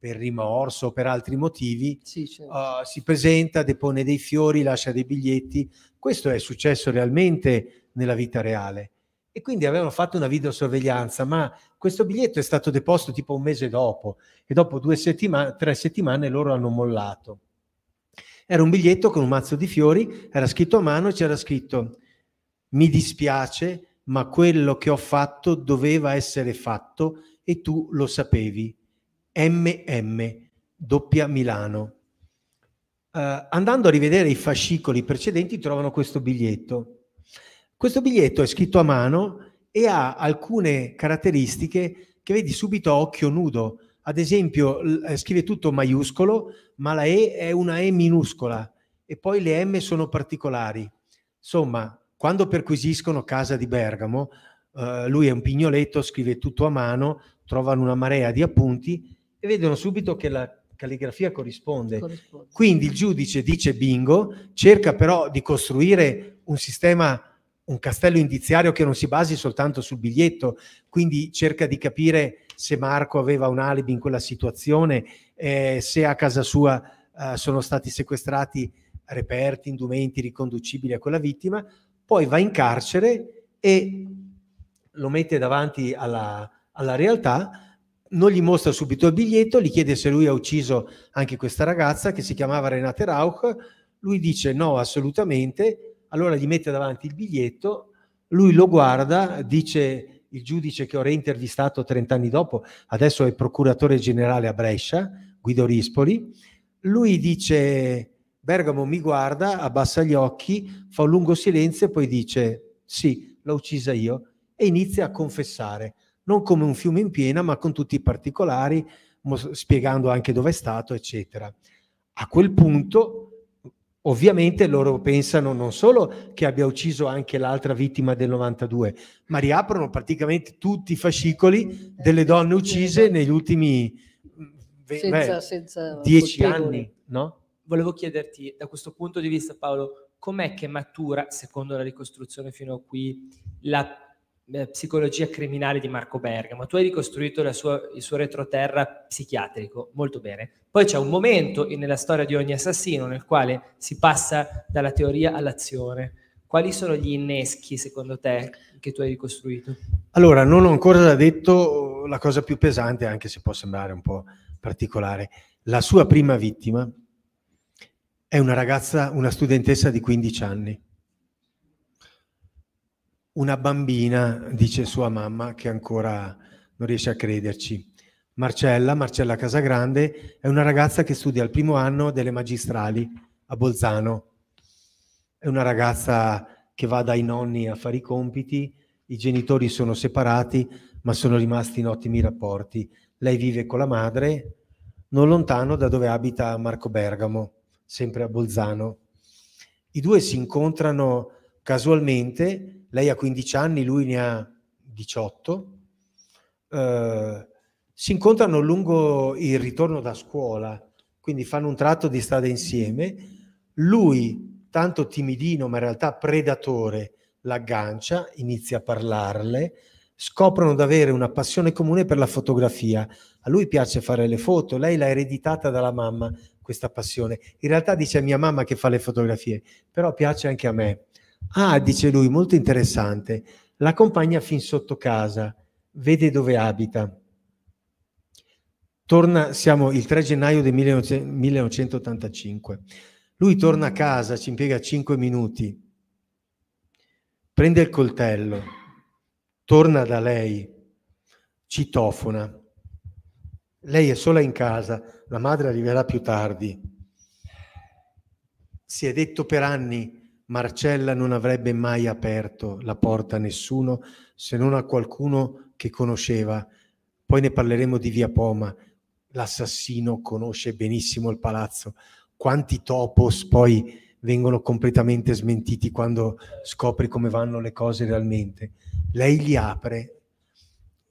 per rimorso o per altri motivi, sì, certo. uh, si presenta, depone dei fiori, lascia dei biglietti. Questo è successo realmente nella vita reale e quindi avevano fatto una videosorveglianza, ma questo biglietto è stato deposto tipo un mese dopo e dopo due settimane, tre settimane loro hanno mollato. Era un biglietto con un mazzo di fiori, era scritto a mano e c'era scritto mi dispiace, ma quello che ho fatto doveva essere fatto e tu lo sapevi. MM, doppia Milano. Uh, andando a rivedere i fascicoli precedenti trovano questo biglietto questo biglietto è scritto a mano e ha alcune caratteristiche che vedi subito a occhio nudo. Ad esempio, eh, scrive tutto maiuscolo, ma la E è una E minuscola e poi le M sono particolari. Insomma, quando perquisiscono casa di Bergamo, eh, lui è un pignoletto, scrive tutto a mano, trovano una marea di appunti e vedono subito che la calligrafia corrisponde. corrisponde. Quindi il giudice dice bingo, cerca però di costruire un sistema un castello indiziario che non si basi soltanto sul biglietto, quindi cerca di capire se Marco aveva un alibi in quella situazione, eh, se a casa sua eh, sono stati sequestrati reperti, indumenti riconducibili a quella vittima, poi va in carcere e lo mette davanti alla, alla realtà, non gli mostra subito il biglietto, gli chiede se lui ha ucciso anche questa ragazza che si chiamava Renate Rauch, lui dice no assolutamente, allora gli mette davanti il biglietto, lui lo guarda, dice il giudice che ho reintervistato 30 anni dopo, adesso è procuratore generale a Brescia, Guido Rispoli, lui dice Bergamo mi guarda, abbassa gli occhi, fa un lungo silenzio e poi dice sì, l'ho uccisa io e inizia a confessare, non come un fiume in piena, ma con tutti i particolari, spiegando anche dove è stato, eccetera. A quel punto Ovviamente loro pensano non solo che abbia ucciso anche l'altra vittima del 92, ma riaprono praticamente tutti i fascicoli delle donne uccise negli ultimi mm, ve- senza, beh, senza dieci anni. No? Volevo chiederti, da questo punto di vista Paolo, com'è che matura, secondo la ricostruzione fino a qui, la eh, psicologia criminale di Marco Bergamo. Tu hai ricostruito sua, il suo retroterra psichiatrico molto bene. Poi c'è un momento nella storia di ogni assassino nel quale si passa dalla teoria all'azione. Quali sono gli inneschi, secondo te, che tu hai ricostruito? Allora, non ho ancora detto la cosa più pesante, anche se può sembrare un po' particolare. La sua prima vittima è una ragazza, una studentessa di 15 anni una bambina dice sua mamma che ancora non riesce a crederci. Marcella, Marcella Casagrande, è una ragazza che studia al primo anno delle magistrali a Bolzano. È una ragazza che va dai nonni a fare i compiti, i genitori sono separati ma sono rimasti in ottimi rapporti. Lei vive con la madre non lontano da dove abita Marco Bergamo, sempre a Bolzano. I due si incontrano casualmente lei ha 15 anni, lui ne ha 18, eh, si incontrano lungo il ritorno da scuola, quindi fanno un tratto di strada insieme, lui, tanto timidino ma in realtà predatore, l'aggancia, inizia a parlarle, scoprono di avere una passione comune per la fotografia. A lui piace fare le foto, lei l'ha ereditata dalla mamma questa passione. In realtà dice a mia mamma che fa le fotografie, però piace anche a me. Ah, dice lui, molto interessante. La compagna fin sotto casa, vede dove abita. Torna, siamo il 3 gennaio del 1985. Lui torna a casa, ci impiega 5 minuti, prende il coltello, torna da lei, citofona. Lei è sola in casa, la madre arriverà più tardi. Si è detto per anni, Marcella non avrebbe mai aperto la porta a nessuno se non a qualcuno che conosceva. Poi ne parleremo di Via Poma. L'assassino conosce benissimo il palazzo. Quanti topos poi vengono completamente smentiti quando scopri come vanno le cose realmente. Lei li apre.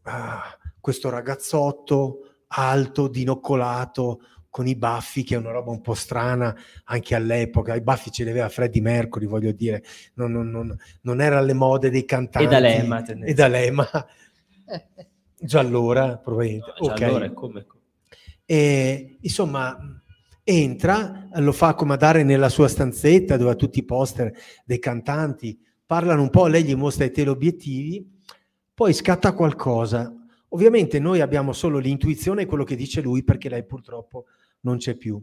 Ah, questo ragazzotto alto, dinoccolato, con i baffi, che è una roba un po' strana anche all'epoca. I baffi ce li aveva Freddie Mercury, voglio dire, non, non, non, non era alle mode dei cantanti. E D'Alema. E D'Alema. già allora, probabilmente. No, già okay. allora, come, E, insomma, entra, lo fa accomodare nella sua stanzetta dove ha tutti i poster dei cantanti, parlano un po', lei gli mostra i teleobiettivi, poi scatta qualcosa. Ovviamente noi abbiamo solo l'intuizione e quello che dice lui perché lei purtroppo non c'è più.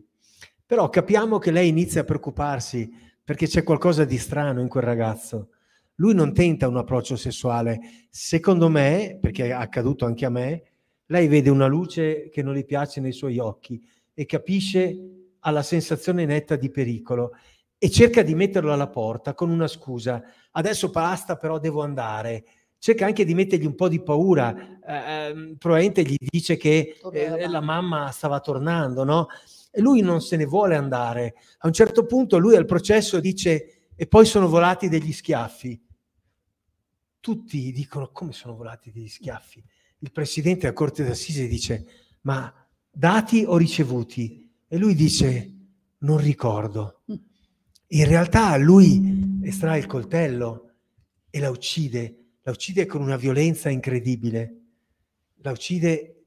Però capiamo che lei inizia a preoccuparsi perché c'è qualcosa di strano in quel ragazzo. Lui non tenta un approccio sessuale. Secondo me, perché è accaduto anche a me, lei vede una luce che non le piace nei suoi occhi e capisce, ha la sensazione netta di pericolo e cerca di metterlo alla porta con una scusa. Adesso basta, però devo andare cerca anche di mettergli un po' di paura, eh, ehm, probabilmente gli dice che eh, la mamma stava tornando, no? E lui non se ne vuole andare. A un certo punto lui al processo dice e poi sono volati degli schiaffi. Tutti dicono come sono volati degli schiaffi. Il presidente della Corte d'Assise dice ma dati o ricevuti? E lui dice non ricordo. Mm. In realtà lui estrae il coltello e la uccide la uccide con una violenza incredibile, la uccide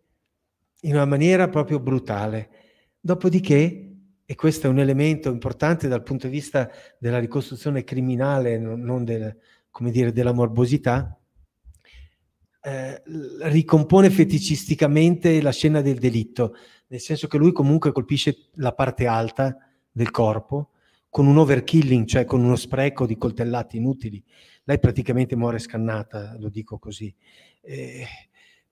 in una maniera proprio brutale. Dopodiché, e questo è un elemento importante dal punto di vista della ricostruzione criminale, non del, dire, della morbosità, eh, ricompone feticisticamente la scena del delitto, nel senso che lui comunque colpisce la parte alta del corpo con un overkilling, cioè con uno spreco di coltellati inutili lei praticamente muore scannata, lo dico così. Eh,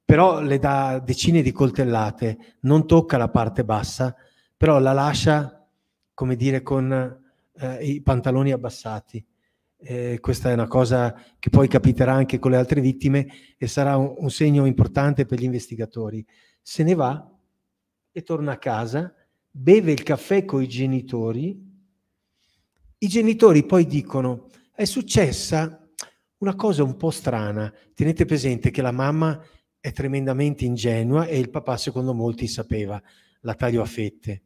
però le dà decine di coltellate, non tocca la parte bassa, però la lascia, come dire, con eh, i pantaloni abbassati. Eh, questa è una cosa che poi capiterà anche con le altre vittime e sarà un, un segno importante per gli investigatori. Se ne va e torna a casa, beve il caffè con i genitori, i genitori poi dicono è successa una cosa un po' strana. Tenete presente che la mamma è tremendamente ingenua e il papà, secondo molti, sapeva, la taglio a fette.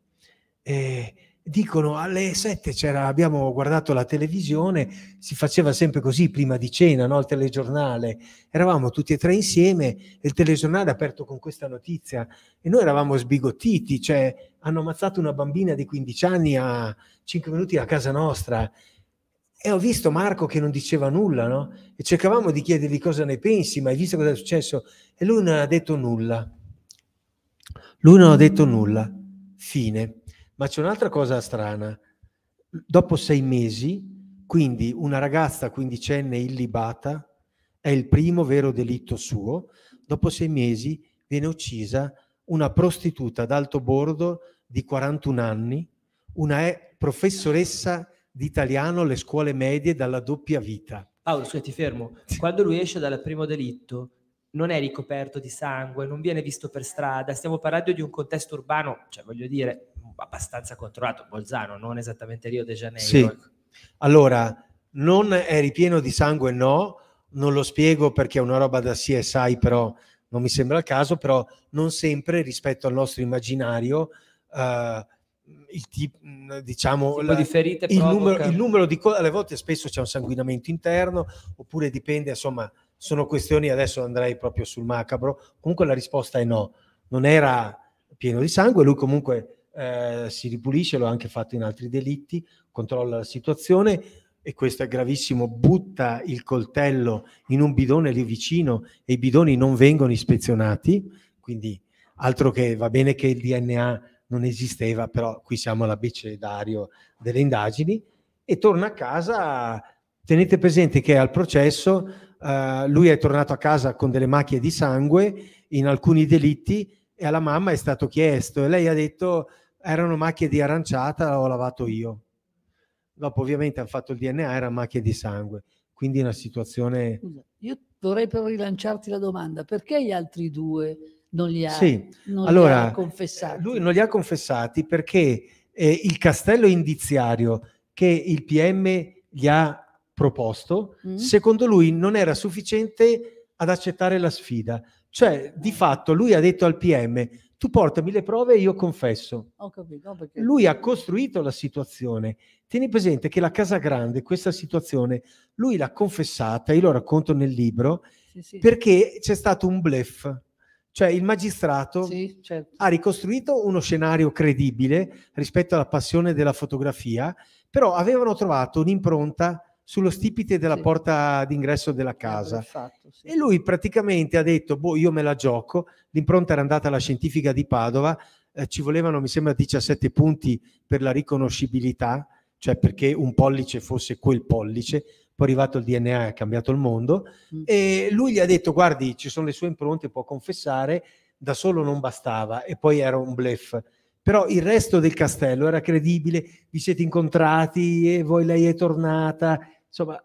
E dicono alle 7 c'era, abbiamo guardato la televisione, si faceva sempre così prima di cena, no? il telegiornale, eravamo tutti e tre insieme e il telegiornale è aperto con questa notizia e noi eravamo sbigottiti, cioè hanno ammazzato una bambina di 15 anni a 5 minuti da casa nostra e ho visto Marco che non diceva nulla, no? E cercavamo di chiedergli cosa ne pensi, ma hai visto cosa è successo? E lui non ha detto nulla. Lui non ha detto nulla. Fine. Ma c'è un'altra cosa strana. Dopo sei mesi, quindi una ragazza quindicenne illibata, è il primo vero delitto suo, dopo sei mesi viene uccisa una prostituta d'alto bordo di 41 anni, una professoressa di italiano alle scuole medie dalla doppia vita. Paolo, scusa, ti fermo. Quando lui esce dal primo delitto, non è ricoperto di sangue, non viene visto per strada, stiamo parlando di un contesto urbano, cioè voglio dire, abbastanza controllato, Bolzano, non esattamente Rio de Janeiro. Sì. Allora, non è ripieno di sangue, no, non lo spiego perché è una roba da CSI, però non mi sembra il caso, però non sempre rispetto al nostro immaginario eh, il, mm, diciamo, tipo, diciamo, il, la, il, numero, il numero, di cose, alle volte spesso c'è un sanguinamento interno, oppure dipende, insomma, sono questioni, adesso andrei proprio sul macabro, comunque la risposta è no, non era pieno di sangue, lui comunque eh, si ripulisce, l'ho anche fatto in altri delitti, controlla la situazione e questo è gravissimo, butta il coltello in un bidone lì vicino e i bidoni non vengono ispezionati, quindi altro che va bene che il DNA non esisteva, però qui siamo all'abecedario delle indagini, e torna a casa, tenete presente che al processo eh, lui è tornato a casa con delle macchie di sangue in alcuni delitti e alla mamma è stato chiesto e lei ha detto erano macchie di aranciata, l'ho lavato io. Dopo ovviamente hanno fatto il DNA, erano macchie di sangue. Quindi una situazione... Scusa, io vorrei però rilanciarti la domanda, perché gli altri due non li ha, sì. non allora, li ha confessati. Lui non li ha confessati perché eh, il castello indiziario che il PM gli ha proposto, mm. secondo lui non era sufficiente ad accettare la sfida. Cioè, di fatto, lui ha detto al PM, tu portami le prove e io confesso. Capito, perché... Lui ha costruito la situazione. Tieni presente che la Casa Grande, questa situazione, lui l'ha confessata, io lo racconto nel libro, sì, sì. perché c'è stato un bluff. Cioè il magistrato sì, certo. ha ricostruito uno scenario credibile rispetto alla passione della fotografia, però avevano trovato un'impronta sullo stipite della sì. porta d'ingresso della eh, casa. Fatto, sì. E lui praticamente ha detto, boh, io me la gioco, l'impronta era andata alla scientifica di Padova, eh, ci volevano, mi sembra, 17 punti per la riconoscibilità, cioè perché un pollice fosse quel pollice, poi è arrivato il DNA e ha cambiato il mondo, mm. e lui gli ha detto guardi ci sono le sue impronte, può confessare, da solo non bastava e poi era un blef. Però il resto del castello era credibile, vi siete incontrati e voi lei è tornata, insomma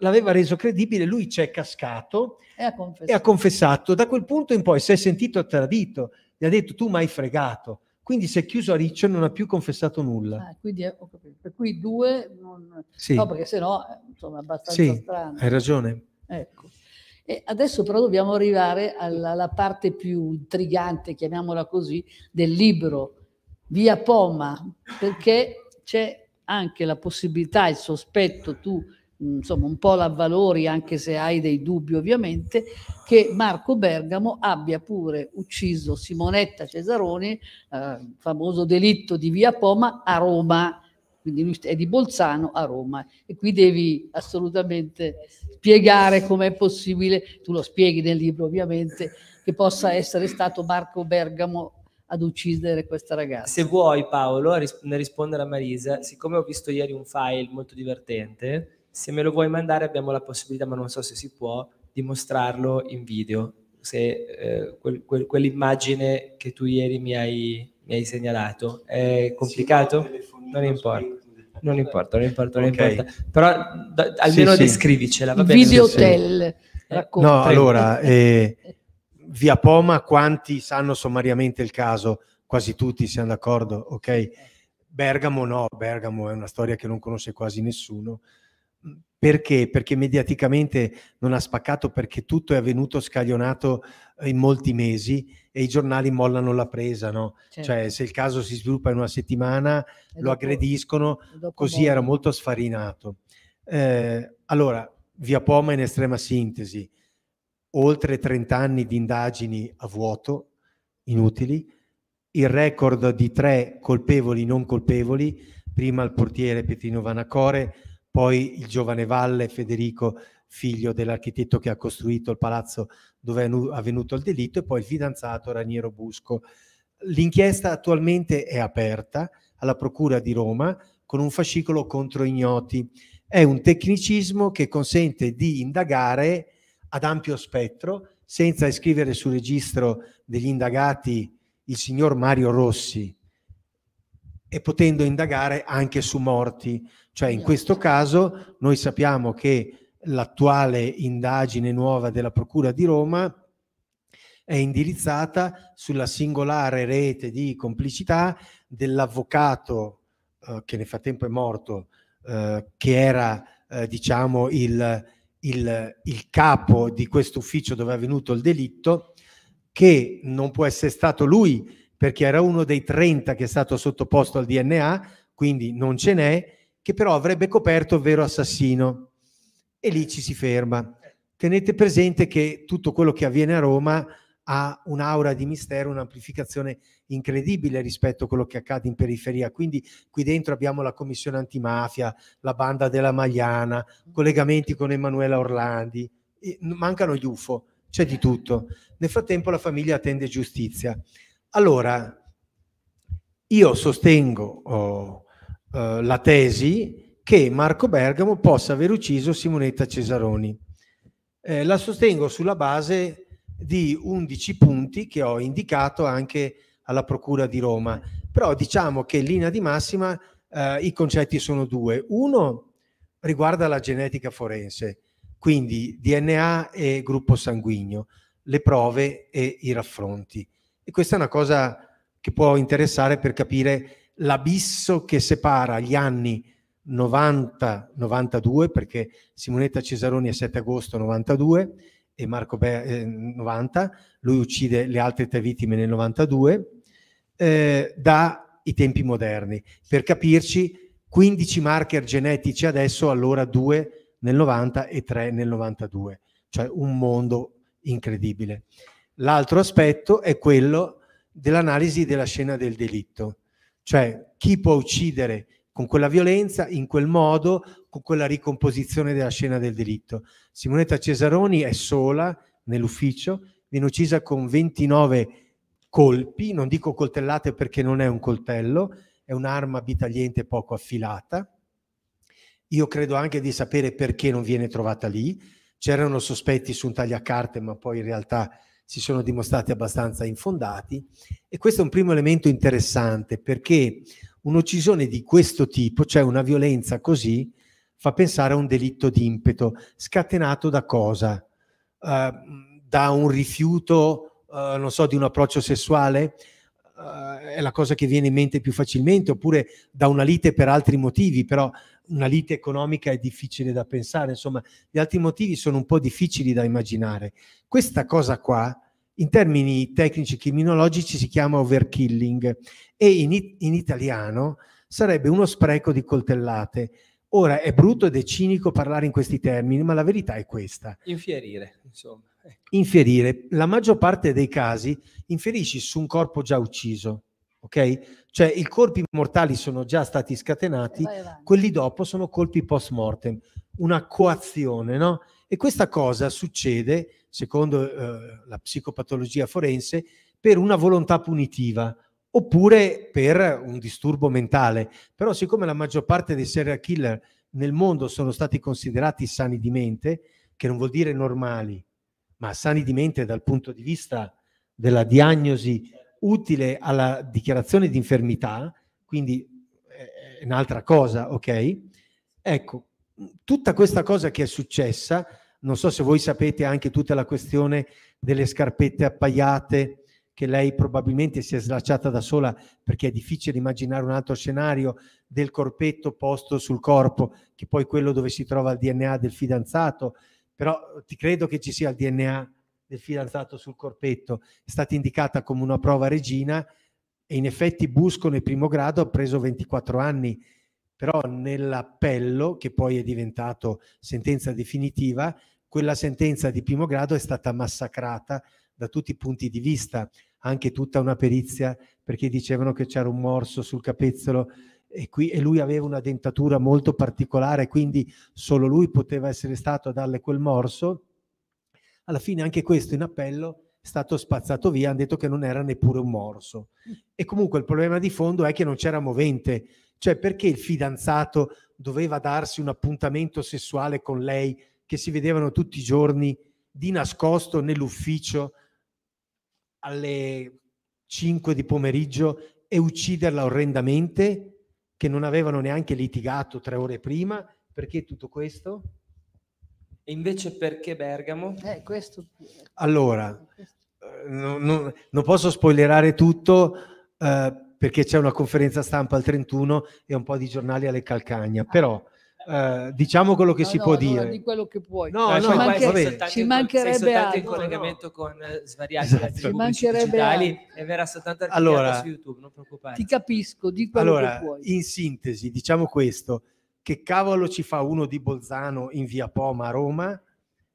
l'aveva reso credibile, lui ci è cascato e ha, e ha, confessato. Da quel punto in poi si è sentito tradito, gli ha detto tu mi hai fregato, quindi si è chiuso a riccio e non ha più confessato nulla. Ah, quindi eh, ho capito. Per cui due non... Sì. No, perché sennò eh, insomma, è abbastanza sì, strano. Hai ragione. Ecco. E adesso però dobbiamo arrivare alla, alla, parte più intrigante, chiamiamola così, del libro Via Poma, perché c'è anche la possibilità, il sospetto, tu insomma un po' l'avvalori anche se hai dei dubbi ovviamente che Marco Bergamo abbia pure ucciso Simonetta Cesaroni eh, famoso delitto di via Poma a Roma quindi lui è di Bolzano a Roma e qui devi assolutamente spiegare com'è possibile, tu lo spieghi nel libro ovviamente, che possa essere stato Marco Bergamo ad uccidere questa ragazza. Se vuoi Paolo, a ris- rispondere a Marisa, siccome ho visto ieri un file molto divertente, se me lo vuoi mandare abbiamo la possibilità, ma non so se si può, di mostrarlo in video, se eh, quel, quel, quell'immagine che tu ieri mi hai, mi hai segnalato. È complicato? Non importa. Non importa, non importa, non okay. importa. Però da, almeno sì, descrivicela. Va bene? Video hotel. Eh, no, allora, eh, via Poma, quanti sanno sommariamente il caso? Quasi tutti siamo d'accordo, ok? Bergamo no, Bergamo è una storia che non conosce quasi nessuno perché? Perché mediaticamente non ha spaccato, perché tutto è avvenuto scaglionato eh, in molti mesi e i giornali mollano la presa, no? Certo. Cioè, se il caso si sviluppa in una settimana, e lo dopo, aggrediscono, così molto. era molto sfarinato. Eh, allora, via Poma in estrema sintesi, oltre 30 anni di indagini a vuoto, inutili, il record di tre colpevoli non colpevoli, prima il portiere Pietrino Vanacore, poi il giovane Valle Federico, figlio dell'architetto che ha costruito il palazzo dove è avvenuto il delitto, e poi il fidanzato Raniero Busco. L'inchiesta attualmente è aperta alla Procura di Roma con un fascicolo contro ignoti. È un tecnicismo che consente di indagare ad ampio spettro, senza iscrivere sul registro degli indagati il signor Mario Rossi e potendo indagare anche su morti cioè in questo caso noi sappiamo che l'attuale indagine nuova della Procura di Roma è indirizzata sulla singolare rete di complicità dell'avvocato eh, che nel frattempo è morto, eh, che era eh, diciamo il, il, il, capo di questo ufficio dove è avvenuto il delitto, che non può essere stato lui perché era uno dei 30 che è stato sottoposto al DNA, quindi non ce n'è, che però avrebbe coperto il vero assassino. E lì ci si ferma. Tenete presente che tutto quello che avviene a Roma ha un'aura di mistero, un'amplificazione incredibile rispetto a quello che accade in periferia. Quindi qui dentro abbiamo la commissione antimafia, la banda della Magliana, collegamenti con Emanuela Orlandi, mancano gli UFO, c'è di tutto. Nel frattempo la famiglia attende giustizia. Allora, io sostengo, oh, eh, la tesi che Marco Bergamo possa aver ucciso Simonetta Cesaroni. Eh, la sostengo sulla base di 11 punti che ho indicato anche alla Procura di Roma, però diciamo che in linea di massima eh, i concetti sono due. Uno riguarda la genetica forense, quindi DNA e gruppo sanguigno, le prove e i raffronti. E questa è una cosa che può interessare per capire l'abisso che separa gli anni 90-92, perché Simonetta Cesaroni è 7 agosto 92 e Marco Be- eh, 90, lui uccide le altre tre vittime nel 92, eh, dai tempi moderni. Per capirci, 15 marker genetici adesso, allora 2 nel 90 e 3 nel 92, cioè un mondo incredibile. L'altro aspetto è quello dell'analisi della scena del delitto cioè chi può uccidere con quella violenza, in quel modo, con quella ricomposizione della scena del delitto. Simonetta Cesaroni è sola nell'ufficio, viene uccisa con 29 colpi, non dico coltellate perché non è un coltello, è un'arma bitagliente poco affilata. Io credo anche di sapere perché non viene trovata lì. C'erano sospetti su un tagliacarte, ma poi in realtà si sono dimostrati abbastanza infondati e questo è un primo elemento interessante perché un'uccisione di questo tipo, cioè una violenza così, fa pensare a un delitto di impeto scatenato da cosa? Uh, da un rifiuto, uh, non so, di un approccio sessuale? uh, è la cosa che viene in mente più facilmente, oppure da una lite per altri motivi, però una lite economica è difficile da pensare, insomma, gli altri motivi sono un po' difficili da immaginare. Questa cosa qua, in termini tecnici criminologici, si chiama overkilling e in, it in italiano sarebbe uno spreco di coltellate. Ora è brutto ed è cinico parlare in questi termini, ma la verità è questa. Infierire, insomma. Inferire. La maggior parte dei casi inferisci su un corpo già ucciso, ok? Cioè i colpi mortali sono già stati scatenati, quelli dopo sono colpi post mortem, una coazione, no? E questa cosa succede, secondo eh, la psicopatologia forense, per una volontà punitiva oppure per un disturbo mentale. Però siccome la maggior parte dei serial killer nel mondo sono stati considerati sani di mente, che non vuol dire normali, ma sani di mente dal punto di vista della diagnosi utile alla dichiarazione di infermità, quindi eh, è un'altra cosa, ok? Ecco, tutta questa cosa che è successa, non so se voi sapete anche tutta la questione delle scarpette appaiate, che lei probabilmente si è slacciata da sola perché è difficile immaginare un altro scenario del corpetto posto sul corpo, che poi quello dove si trova il DNA del fidanzato, però eh, ti credo che ci sia il DNA del fidanzato sul corpetto, è stata indicata come una prova regina e in effetti Busco nel primo grado ha preso 24 anni, però nell'appello, che poi è diventato sentenza definitiva, quella sentenza di primo grado è stata massacrata da tutti i punti di vista, anche tutta una perizia, perché dicevano che c'era un morso sul capezzolo e, qui, e lui aveva una dentatura molto particolare, quindi solo lui poteva essere stato a darle quel morso. Alla fine anche questo in appello è stato spazzato via, hanno detto che non era neppure un morso. E comunque il problema di fondo è che non c'era movente, cioè perché il fidanzato doveva darsi un appuntamento sessuale con lei che si vedevano tutti i giorni di nascosto nell'ufficio alle 5 di pomeriggio e ucciderla orrendamente che non avevano neanche litigato tre ore prima, perché tutto questo? E invece perché Bergamo? Eh, questo... Allora, non, non, non posso spoilerare tutto eh, perché c'è una conferenza stampa al 31 e un po' di giornali alle calcagna, però ah. Eh, diciamo quello che no, si no, può no, dire. Di quello che puoi. No, eh, no, ci, manche, vabbè. ci mancherebbe sei soltanto in collegamento con eh, svariati esatto. ci mancherebbe e verrà soltanto allora, su YouTube, non preoccuparti. Ti capisco, di quello allora, che puoi. In sintesi, diciamo questo, che cavolo ci fa uno di Bolzano in via Poma a Roma?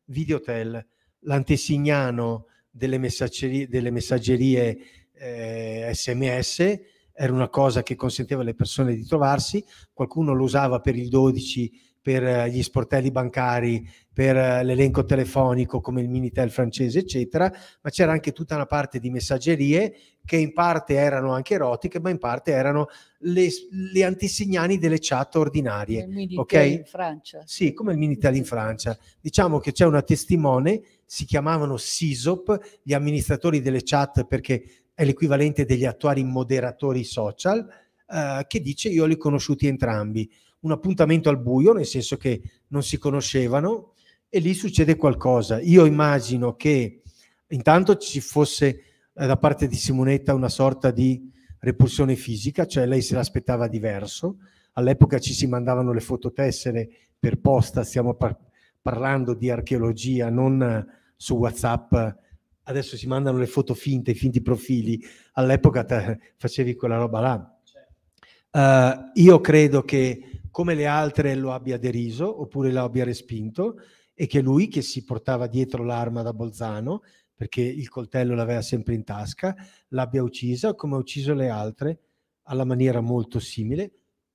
Videotel, l'antesignano delle messaggerie, delle messaggerie eh, sms era una cosa che consenteva alle persone di trovarsi, qualcuno lo usava per il 12 per eh, gli sportelli bancari, per eh, l'elenco telefonico come il Minitel francese, eccetera, ma c'era anche tutta una parte di messaggerie che in parte erano anche erotiche, ma in parte erano le, le antesignani delle chat ordinarie. Il Minitel okay? in Francia. Sì, come il Minitel in Francia. Diciamo che c'è una testimone, si chiamavano SISOP, gli amministratori delle chat perché è l'equivalente degli attuali moderatori social, eh, che dice io li ho conosciuti entrambi. Un appuntamento al buio, nel senso che non si conoscevano e lì succede qualcosa. Io immagino che intanto ci fosse eh, da parte di Simonetta una sorta di repulsione fisica, cioè lei se l'aspettava diverso. All'epoca ci si mandavano le fototessere per posta, stiamo par- parlando di archeologia, non su WhatsApp adesso si mandano le foto finte, i finti profili, all'epoca te, facevi quella roba là. Uh, io credo che come le altre lo abbia deriso oppure lo abbia respinto e che lui che si portava dietro l'arma da Bolzano perché il coltello l'aveva sempre in tasca, l'abbia uccisa come ha ucciso le altre alla maniera molto simile.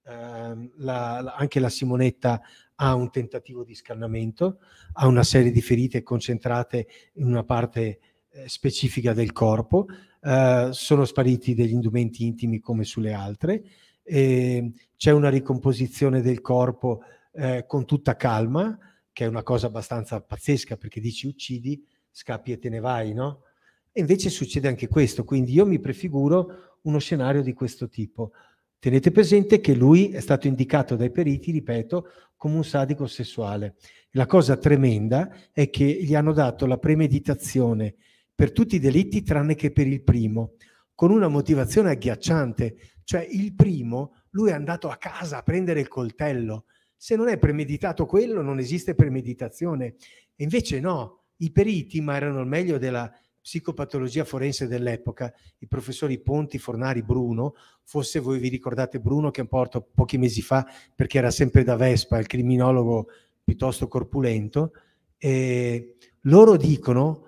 Uh, la, la, anche la Simonetta ha un tentativo di scannamento, ha una serie di ferite concentrate in una parte eh, specifica del corpo, eh, sono spariti degli indumenti intimi come sulle altre, ehm, c'è una ricomposizione del corpo eh, con tutta calma, che è una cosa abbastanza pazzesca perché dici uccidi, scappi e te ne vai, no? E invece succede anche questo, quindi io mi prefiguro uno scenario di questo tipo. Tenete presente che lui è stato indicato dai periti, ripeto, come un sadico sessuale. La cosa tremenda è che gli hanno dato la premeditazione per tutti i delitti tranne che per il primo, con una motivazione agghiacciante, cioè il primo lui è andato a casa a prendere il coltello, se non è premeditato quello non esiste premeditazione, e invece no, i periti, ma erano il meglio della psicopatologia forense dell'epoca, i professori Ponti, Fornari, Bruno, forse voi vi ricordate Bruno che è morto pochi mesi fa perché era sempre da Vespa, il criminologo piuttosto corpulento, e loro dicono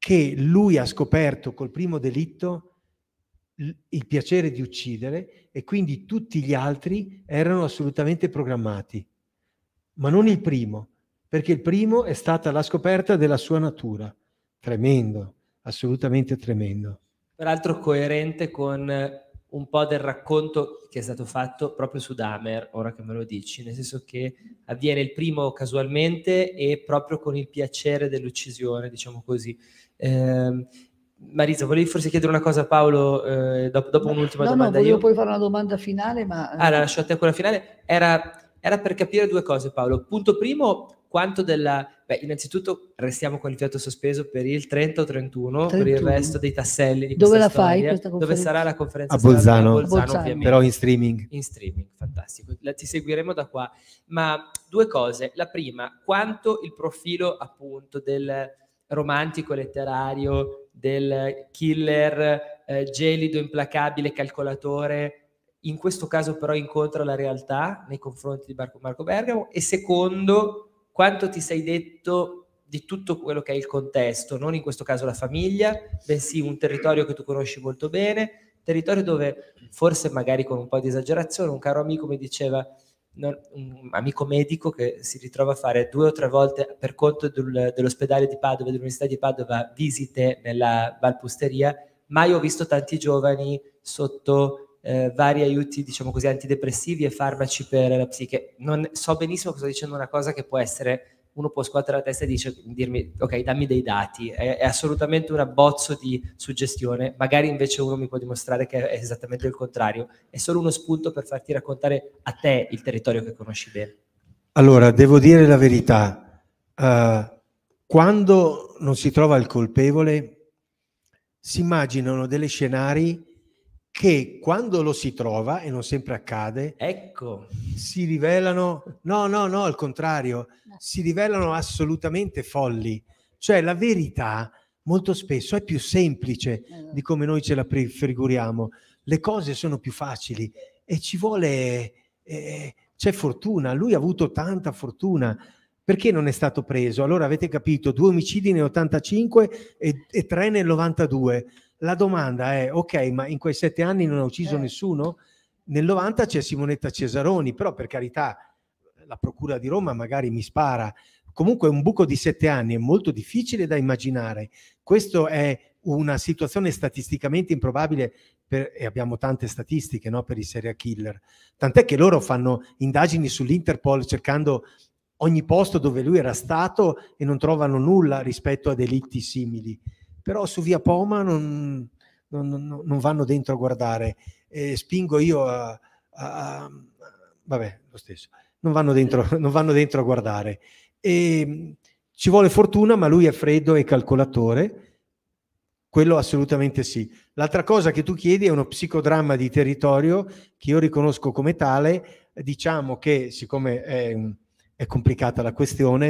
che lui ha scoperto col primo delitto il piacere di uccidere e quindi tutti gli altri erano assolutamente programmati, ma non il primo, perché il primo è stata la scoperta della sua natura. Tremendo, assolutamente tremendo. Peraltro coerente con eh, un po' del racconto che è stato fatto proprio su Dahmer, ora che me lo dici, nel senso che avviene il primo casualmente e proprio con il piacere dell'uccisione, diciamo così. Eh, Marisa, volevi forse chiedere una cosa a Paolo eh, dopo, dopo un'ultima no, domanda. No, volevo io poi fare una domanda finale, ma... Eh, ah, la lascio a te quella finale. Era, era, per capire due cose, Paolo. Punto primo, quanto della... Beh, innanzitutto restiamo con il fiato sospeso per il 30-31, o per il resto dei tasselli di Dove la storia. fai questa Dove sarà la conferenza? A Bolzano, a Bolzano, Bolzano. però in streaming. In streaming, fantastico. La, ti seguiremo da qua. Ma due cose. La prima, quanto il profilo appunto del romantico letterario del killer eh, gelido, implacabile, calcolatore, in questo caso però incontra la realtà nei confronti di Marco, Marco Bergamo e secondo quanto ti sei detto di tutto quello che è il contesto, non in questo caso la famiglia, bensì un territorio che tu conosci molto bene, territorio dove forse magari con un po' di esagerazione un caro amico mi diceva non, un amico medico che si ritrova a fare due o tre volte per conto del, dell'ospedale di Padova, dell'Università di Padova, visite nella Valpusteria, mai ho visto tanti giovani sotto eh, vari aiuti, diciamo così, antidepressivi e farmaci per la psiche. Non, so benissimo che sto dicendo una cosa che può essere uno può scuotere la testa e dice, dirmi ok dammi dei dati, è, è, assolutamente un abbozzo di suggestione, magari invece uno mi può dimostrare che è esattamente il contrario, è solo uno spunto per farti raccontare a te il territorio che conosci bene. Allora, devo dire la verità, uh, quando non si trova il colpevole si immaginano delle scenari che quando lo si trova, e non sempre accade, ecco. si rivelano, no, no, no, al contrario, si rivelano assolutamente folli. Cioè la verità molto spesso è più semplice eh, eh. di come noi ce la prefiguriamo. Le cose sono più facili e ci vuole, eh, c'è fortuna, lui ha avuto tanta fortuna. Perché non è stato preso? Allora avete capito, due omicidi nel 85 e, e tre nel 92 la domanda è, ok, ma in quei sette anni non ha ucciso eh. nessuno? Nel 90 c'è Simonetta Cesaroni, però per carità la Procura di Roma magari mi spara. Comunque un buco di sette anni è molto difficile da immaginare. Questa è una situazione statisticamente improbabile per, e abbiamo tante statistiche no, per i serial killer. Tant'è che loro fanno indagini sull'Interpol cercando ogni posto dove lui era stato e non trovano nulla rispetto a delitti simili però su via Poma non, non, non, non vanno dentro a guardare. Eh, spingo io a, a, a, Vabbè, lo stesso. Non vanno dentro, non vanno dentro a guardare. E, mm, ci vuole fortuna, ma lui è freddo e calcolatore. Quello assolutamente sì. L'altra cosa che tu chiedi è uno psicodramma di territorio che io riconosco come tale. Diciamo che siccome è, è complicata la questione,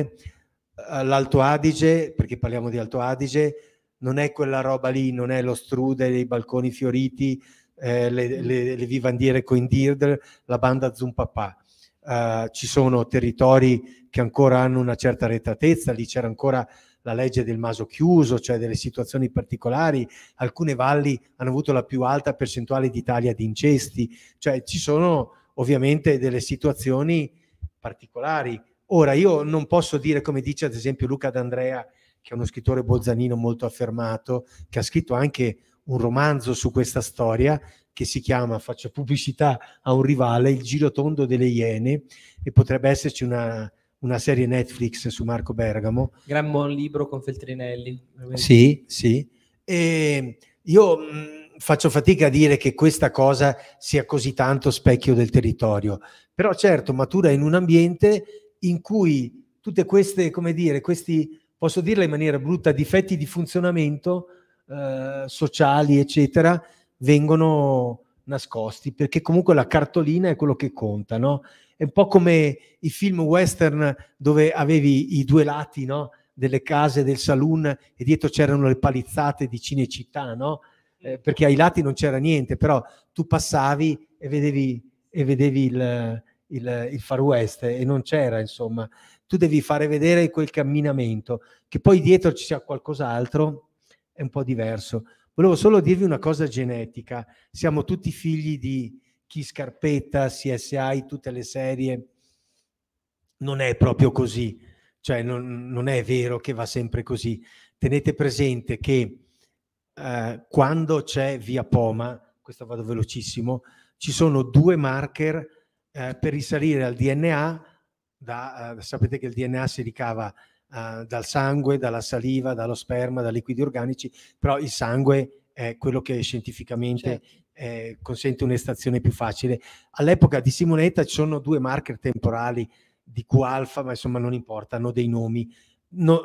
eh, l'Alto Adige, perché parliamo di Alto Adige, non è quella roba lì, non è lo strudel, i balconi fioriti, eh, le, mm. le, le, vivandiere coindirdel, la banda Zumpapà. Uh, ci sono territori che ancora hanno una certa retratezza, lì c'era ancora la legge del maso chiuso, cioè delle situazioni particolari, alcune valli hanno avuto la più alta percentuale d'Italia di incesti, cioè ci sono ovviamente delle situazioni particolari. Ora io non posso dire come dice ad esempio Luca D'Andrea che è uno scrittore bolzanino molto affermato, che ha scritto anche un romanzo su questa storia che si chiama, faccio pubblicità a un rivale, Il giro tondo delle iene e potrebbe esserci una, una serie Netflix su Marco Bergamo. Gran buon libro con Feltrinelli. Sì, sì. E io mh, mm, faccio fatica a dire che questa cosa sia così tanto specchio del territorio, però certo matura in un ambiente in cui tutte queste, come dire, questi posso dirla in maniera brutta, difetti di funzionamento eh, sociali, eccetera, vengono nascosti, perché comunque la cartolina è quello che conta, no? È un po' come i film western dove avevi i due lati, no? Delle case, del saloon e dietro c'erano le palizzate di Cinecittà, no? Eh, mm. perché ai lati non c'era niente, però tu passavi e vedevi, e vedevi il, il, il, Far West e non c'era, insomma tu devi fare vedere quel camminamento, che poi dietro ci sia qualcos'altro, è un po' diverso. Volevo solo dirvi una cosa genetica, siamo tutti figli di chi scarpetta, CSI, tutte le serie, non è proprio così, cioè non, non è vero che va sempre così. Tenete presente che eh, quando c'è via Poma, questo vado velocissimo, ci sono due marker eh, per risalire al DNA da, eh, sapete che il DNA si ricava eh, dal sangue, dalla saliva, dallo sperma, da liquidi organici, però il sangue è quello che scientificamente certo. eh, consente un'estrazione più facile. All'epoca di Simonetta ci sono due marker temporali di Q-alfa, ma insomma non importa, hanno dei nomi. No,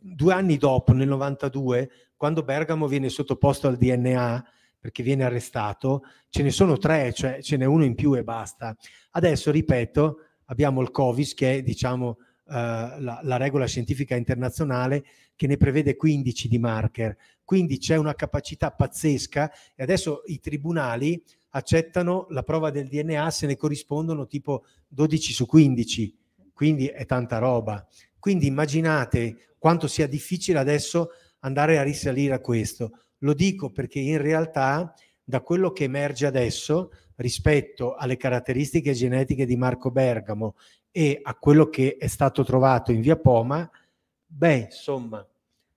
due anni dopo, nel 92, quando Bergamo viene sottoposto al DNA, perché viene arrestato, ce ne sono tre, cioè ce n'è uno in più e basta. Adesso, ripeto, abbiamo il COVIS che è diciamo, eh, la, la, regola scientifica internazionale che ne prevede 15 di marker, quindi c'è una capacità pazzesca e adesso i tribunali accettano la prova del DNA se ne corrispondono tipo 12 su 15, quindi è tanta roba. Quindi immaginate quanto sia difficile adesso andare a risalire a questo. Lo dico perché in realtà da quello che emerge adesso rispetto alle caratteristiche genetiche di Marco Bergamo e a quello che è stato trovato in via Poma, beh, insomma,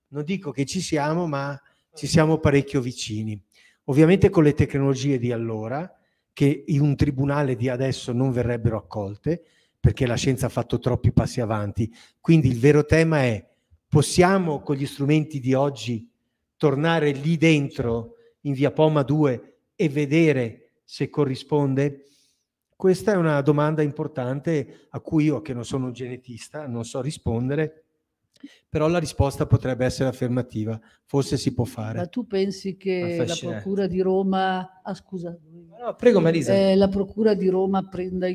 non dico che ci siamo, ma ci siamo parecchio vicini. Ovviamente con le tecnologie di allora, che in un tribunale di adesso non verrebbero accolte, perché la scienza ha fatto troppi passi avanti. Quindi il vero tema è, possiamo con gli strumenti di oggi tornare lì dentro, in via Poma 2, e vedere se corrisponde? Questa è una domanda importante a cui io, che non sono un genetista, non so rispondere, però la risposta potrebbe essere affermativa, forse si può fare. Ma tu pensi che la Procura di Roma, ah, scusa, no, prego Marisa. Eh, la Procura di Roma prenda,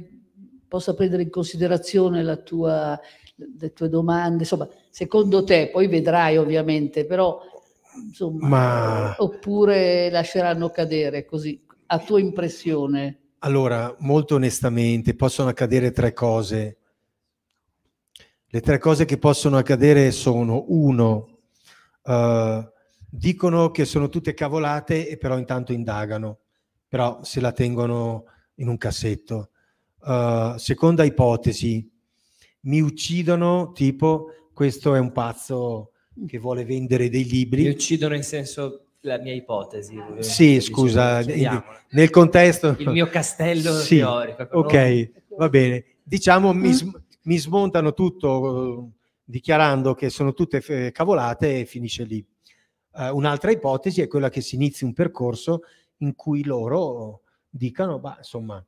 possa prendere in considerazione la tua, le tue domande, insomma, secondo te, poi vedrai ovviamente, però insomma, Ma... oppure lasceranno cadere così a tua impressione? Allora, molto onestamente, possono accadere tre cose. Le tre cose che possono accadere sono, uno, eh, dicono che sono tutte cavolate e però intanto indagano, però se la tengono in un cassetto. Uh, seconda ipotesi, mi uccidono tipo questo è un pazzo che vuole vendere dei libri. Mi uccidono in senso la mia ipotesi. Sì, scusa, il, nel contesto... Il mio castello sì, teorico. Ecco, ok, no? Boh. va bene. Diciamo, mi, mm. mi smontano tutto eh, dichiarando che sono tutte eh, cavolate e finisce lì. Uh, un'altra ipotesi è quella che si inizi un percorso in cui loro dicano, bah, insomma,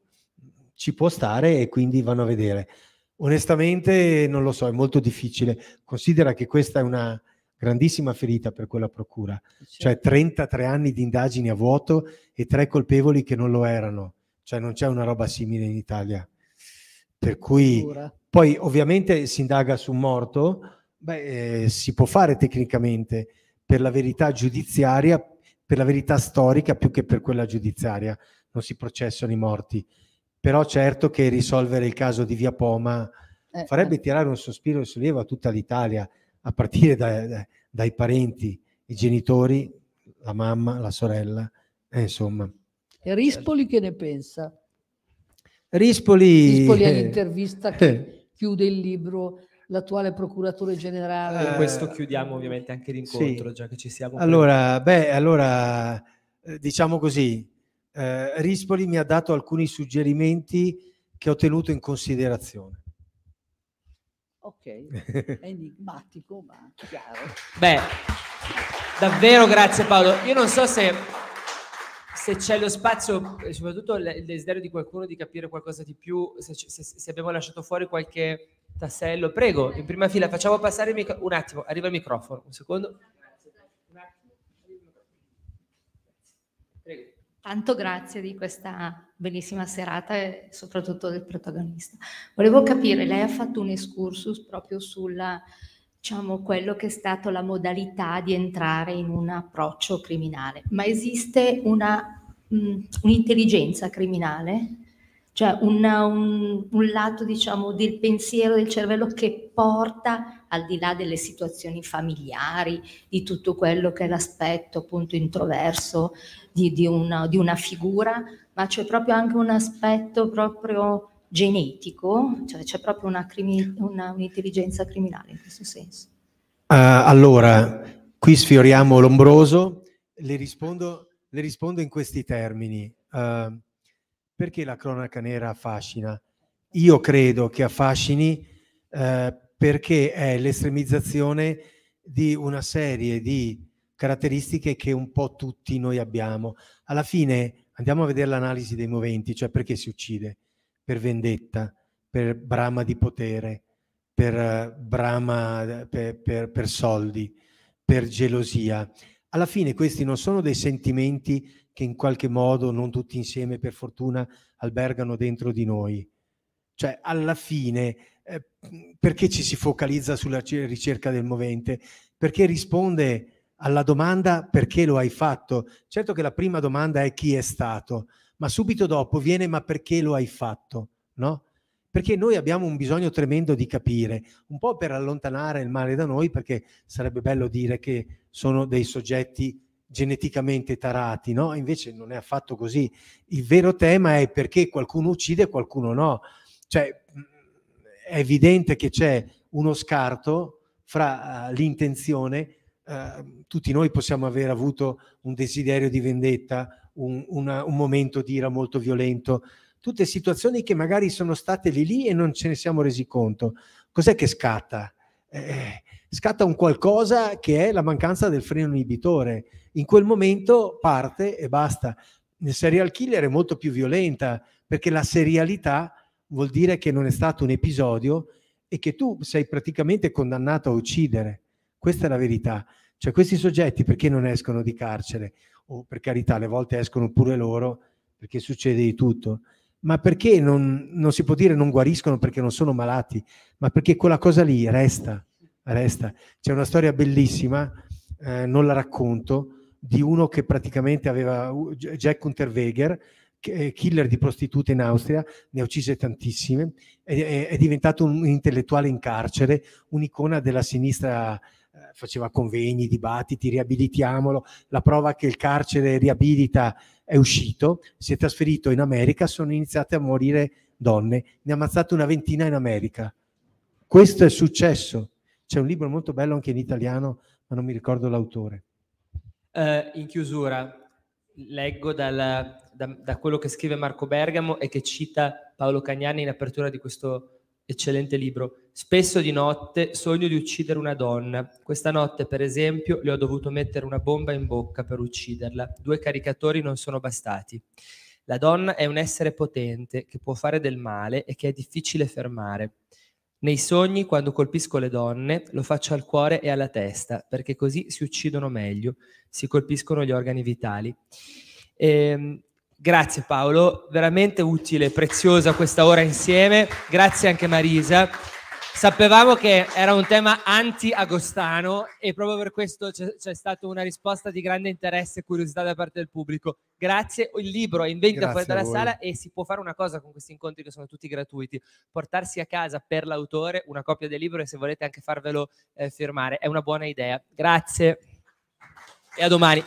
ci può stare e quindi vanno a vedere. Onestamente non lo so, è molto difficile. Considera che questa è una, grandissima ferita per quella procura, cioè 33 certo. anni di indagini a vuoto e tre colpevoli che non lo erano, cioè non c'è una roba simile in Italia. Per cui poi ovviamente si indaga su un morto, beh, eh, si può fare tecnicamente per la verità giudiziaria, per la verità storica più che per quella giudiziaria, non si processano i morti. Però certo che risolvere il caso di Via Poma eh, farebbe eh. tirare un sospiro di sollievo a tutta l'Italia a partire da, da, dai parenti, i genitori, la mamma, la sorella, eh, insomma. E Rispoli che ne pensa? Rispoli... Rispoli all'intervista eh, che eh. chiude il libro l'attuale procuratore generale. Con eh, questo chiudiamo ovviamente anche l'incontro, sì. già che ci siamo. Allora, beh, allora diciamo così, eh, Rispoli mi ha dato alcuni suggerimenti che ho tenuto in considerazione. Ok, è enigmatico ma chiaro. Beh, davvero grazie Paolo. Io non so se, se c'è lo spazio, eh, soprattutto il desiderio di qualcuno di capire qualcosa di più, se, se, se abbiamo lasciato fuori qualche tassello. Prego, in prima fila, facciamo passare il microfono. Un attimo, arriva il microfono, un secondo. Tanto grazie di questa bellissima serata e soprattutto del protagonista. Volevo capire, lei ha fatto un excursus proprio sulla, diciamo, quello che è stato la modalità di entrare in un approccio criminale, ma esiste una, mh, mm, un'intelligenza criminale cioè una, un, un, lato diciamo, del pensiero del cervello che porta al di là delle situazioni familiari, di tutto quello che è l'aspetto appunto introverso di, di, una, di una, figura, ma c'è proprio anche un aspetto proprio genetico, cioè c'è proprio una crimi, una, un'intelligenza criminale in questo senso. Uh, allora, qui sfioriamo l'ombroso, le rispondo, le rispondo in questi termini. Uh, perché la cronaca nera affascina? Io credo che affascini eh, perché è l'estremizzazione di una serie di caratteristiche che un po' tutti noi abbiamo. Alla fine andiamo a vedere l'analisi dei moventi, cioè perché si uccide? Per vendetta, per brama di potere, per eh, brama eh, per, per, per soldi, per gelosia. Alla fine questi non sono dei sentimenti che in qualche modo, non tutti insieme per fortuna, albergano dentro di noi. Cioè, alla fine, eh, perché ci si focalizza sulla ricerca del movente? Perché risponde alla domanda perché lo hai fatto. Certo che la prima domanda è chi è stato, ma subito dopo viene ma perché lo hai fatto, no? Perché noi abbiamo un bisogno tremendo di capire, un po' per allontanare il male da noi, perché sarebbe bello dire che sono dei soggetti geneticamente tarati, no? Invece non è affatto così. Il vero tema è perché qualcuno uccide e qualcuno no. Cioè, è evidente che c'è uno scarto fra uh, l'intenzione. Uh, tutti noi possiamo aver avuto un desiderio di vendetta, un, una, un momento di ira molto violento, tutte situazioni che magari sono state lì lì e non ce ne siamo resi conto. Cos'è che scatta? Eh, scatta un qualcosa che è la mancanza del freno inibitore in quel momento parte e basta. Nel serial killer è molto più violenta perché la serialità vuol dire che non è stato un episodio e che tu sei praticamente condannato a uccidere. Questa è la verità. Cioè questi soggetti perché non escono di carcere? O per carità, le volte escono pure loro perché succede di tutto. Ma perché non, non si può dire non guariscono perché non sono malati, ma perché quella cosa lì resta, resta. C'è una storia bellissima, eh, non la racconto, di uno che praticamente aveva Jack Unterweger, killer di prostitute in Austria, ne ha uccise tantissime, è, è diventato un intellettuale in carcere, un'icona della sinistra eh, faceva convegni, dibattiti, riabilitiamolo, la prova che il carcere riabilita è uscito, si è trasferito in America, sono iniziate a morire donne, ne ha ammazzate una ventina in America. Questo è successo. C'è un libro molto bello anche in italiano, ma non mi ricordo l'autore. Eh, in chiusura, leggo dal, da, da, quello che scrive Marco Bergamo e che cita Paolo Cagnani in apertura di questo eccellente libro. Spesso di notte sogno di uccidere una donna. Questa notte, per esempio, le ho dovuto mettere una bomba in bocca per ucciderla. Due caricatori non sono bastati. La donna è un essere potente che può fare del male e che è difficile fermare. Nei sogni, quando colpisco le donne, lo faccio al cuore e alla testa, perché così si uccidono meglio, si colpiscono gli organi vitali. E, ehm, grazie Paolo, veramente utile, preziosa questa ora insieme. Grazie anche Marisa. Sapevamo che era un tema anti-agostano e proprio per questo c'è, c'è stata una risposta di grande interesse e curiosità da parte del pubblico. Grazie, il libro è in vendita fuori dalla sala e si può fare una cosa con questi incontri che sono tutti gratuiti, portarsi a casa per l'autore una copia del libro e se volete anche farvelo eh, firmare, è una buona idea. Grazie e a domani.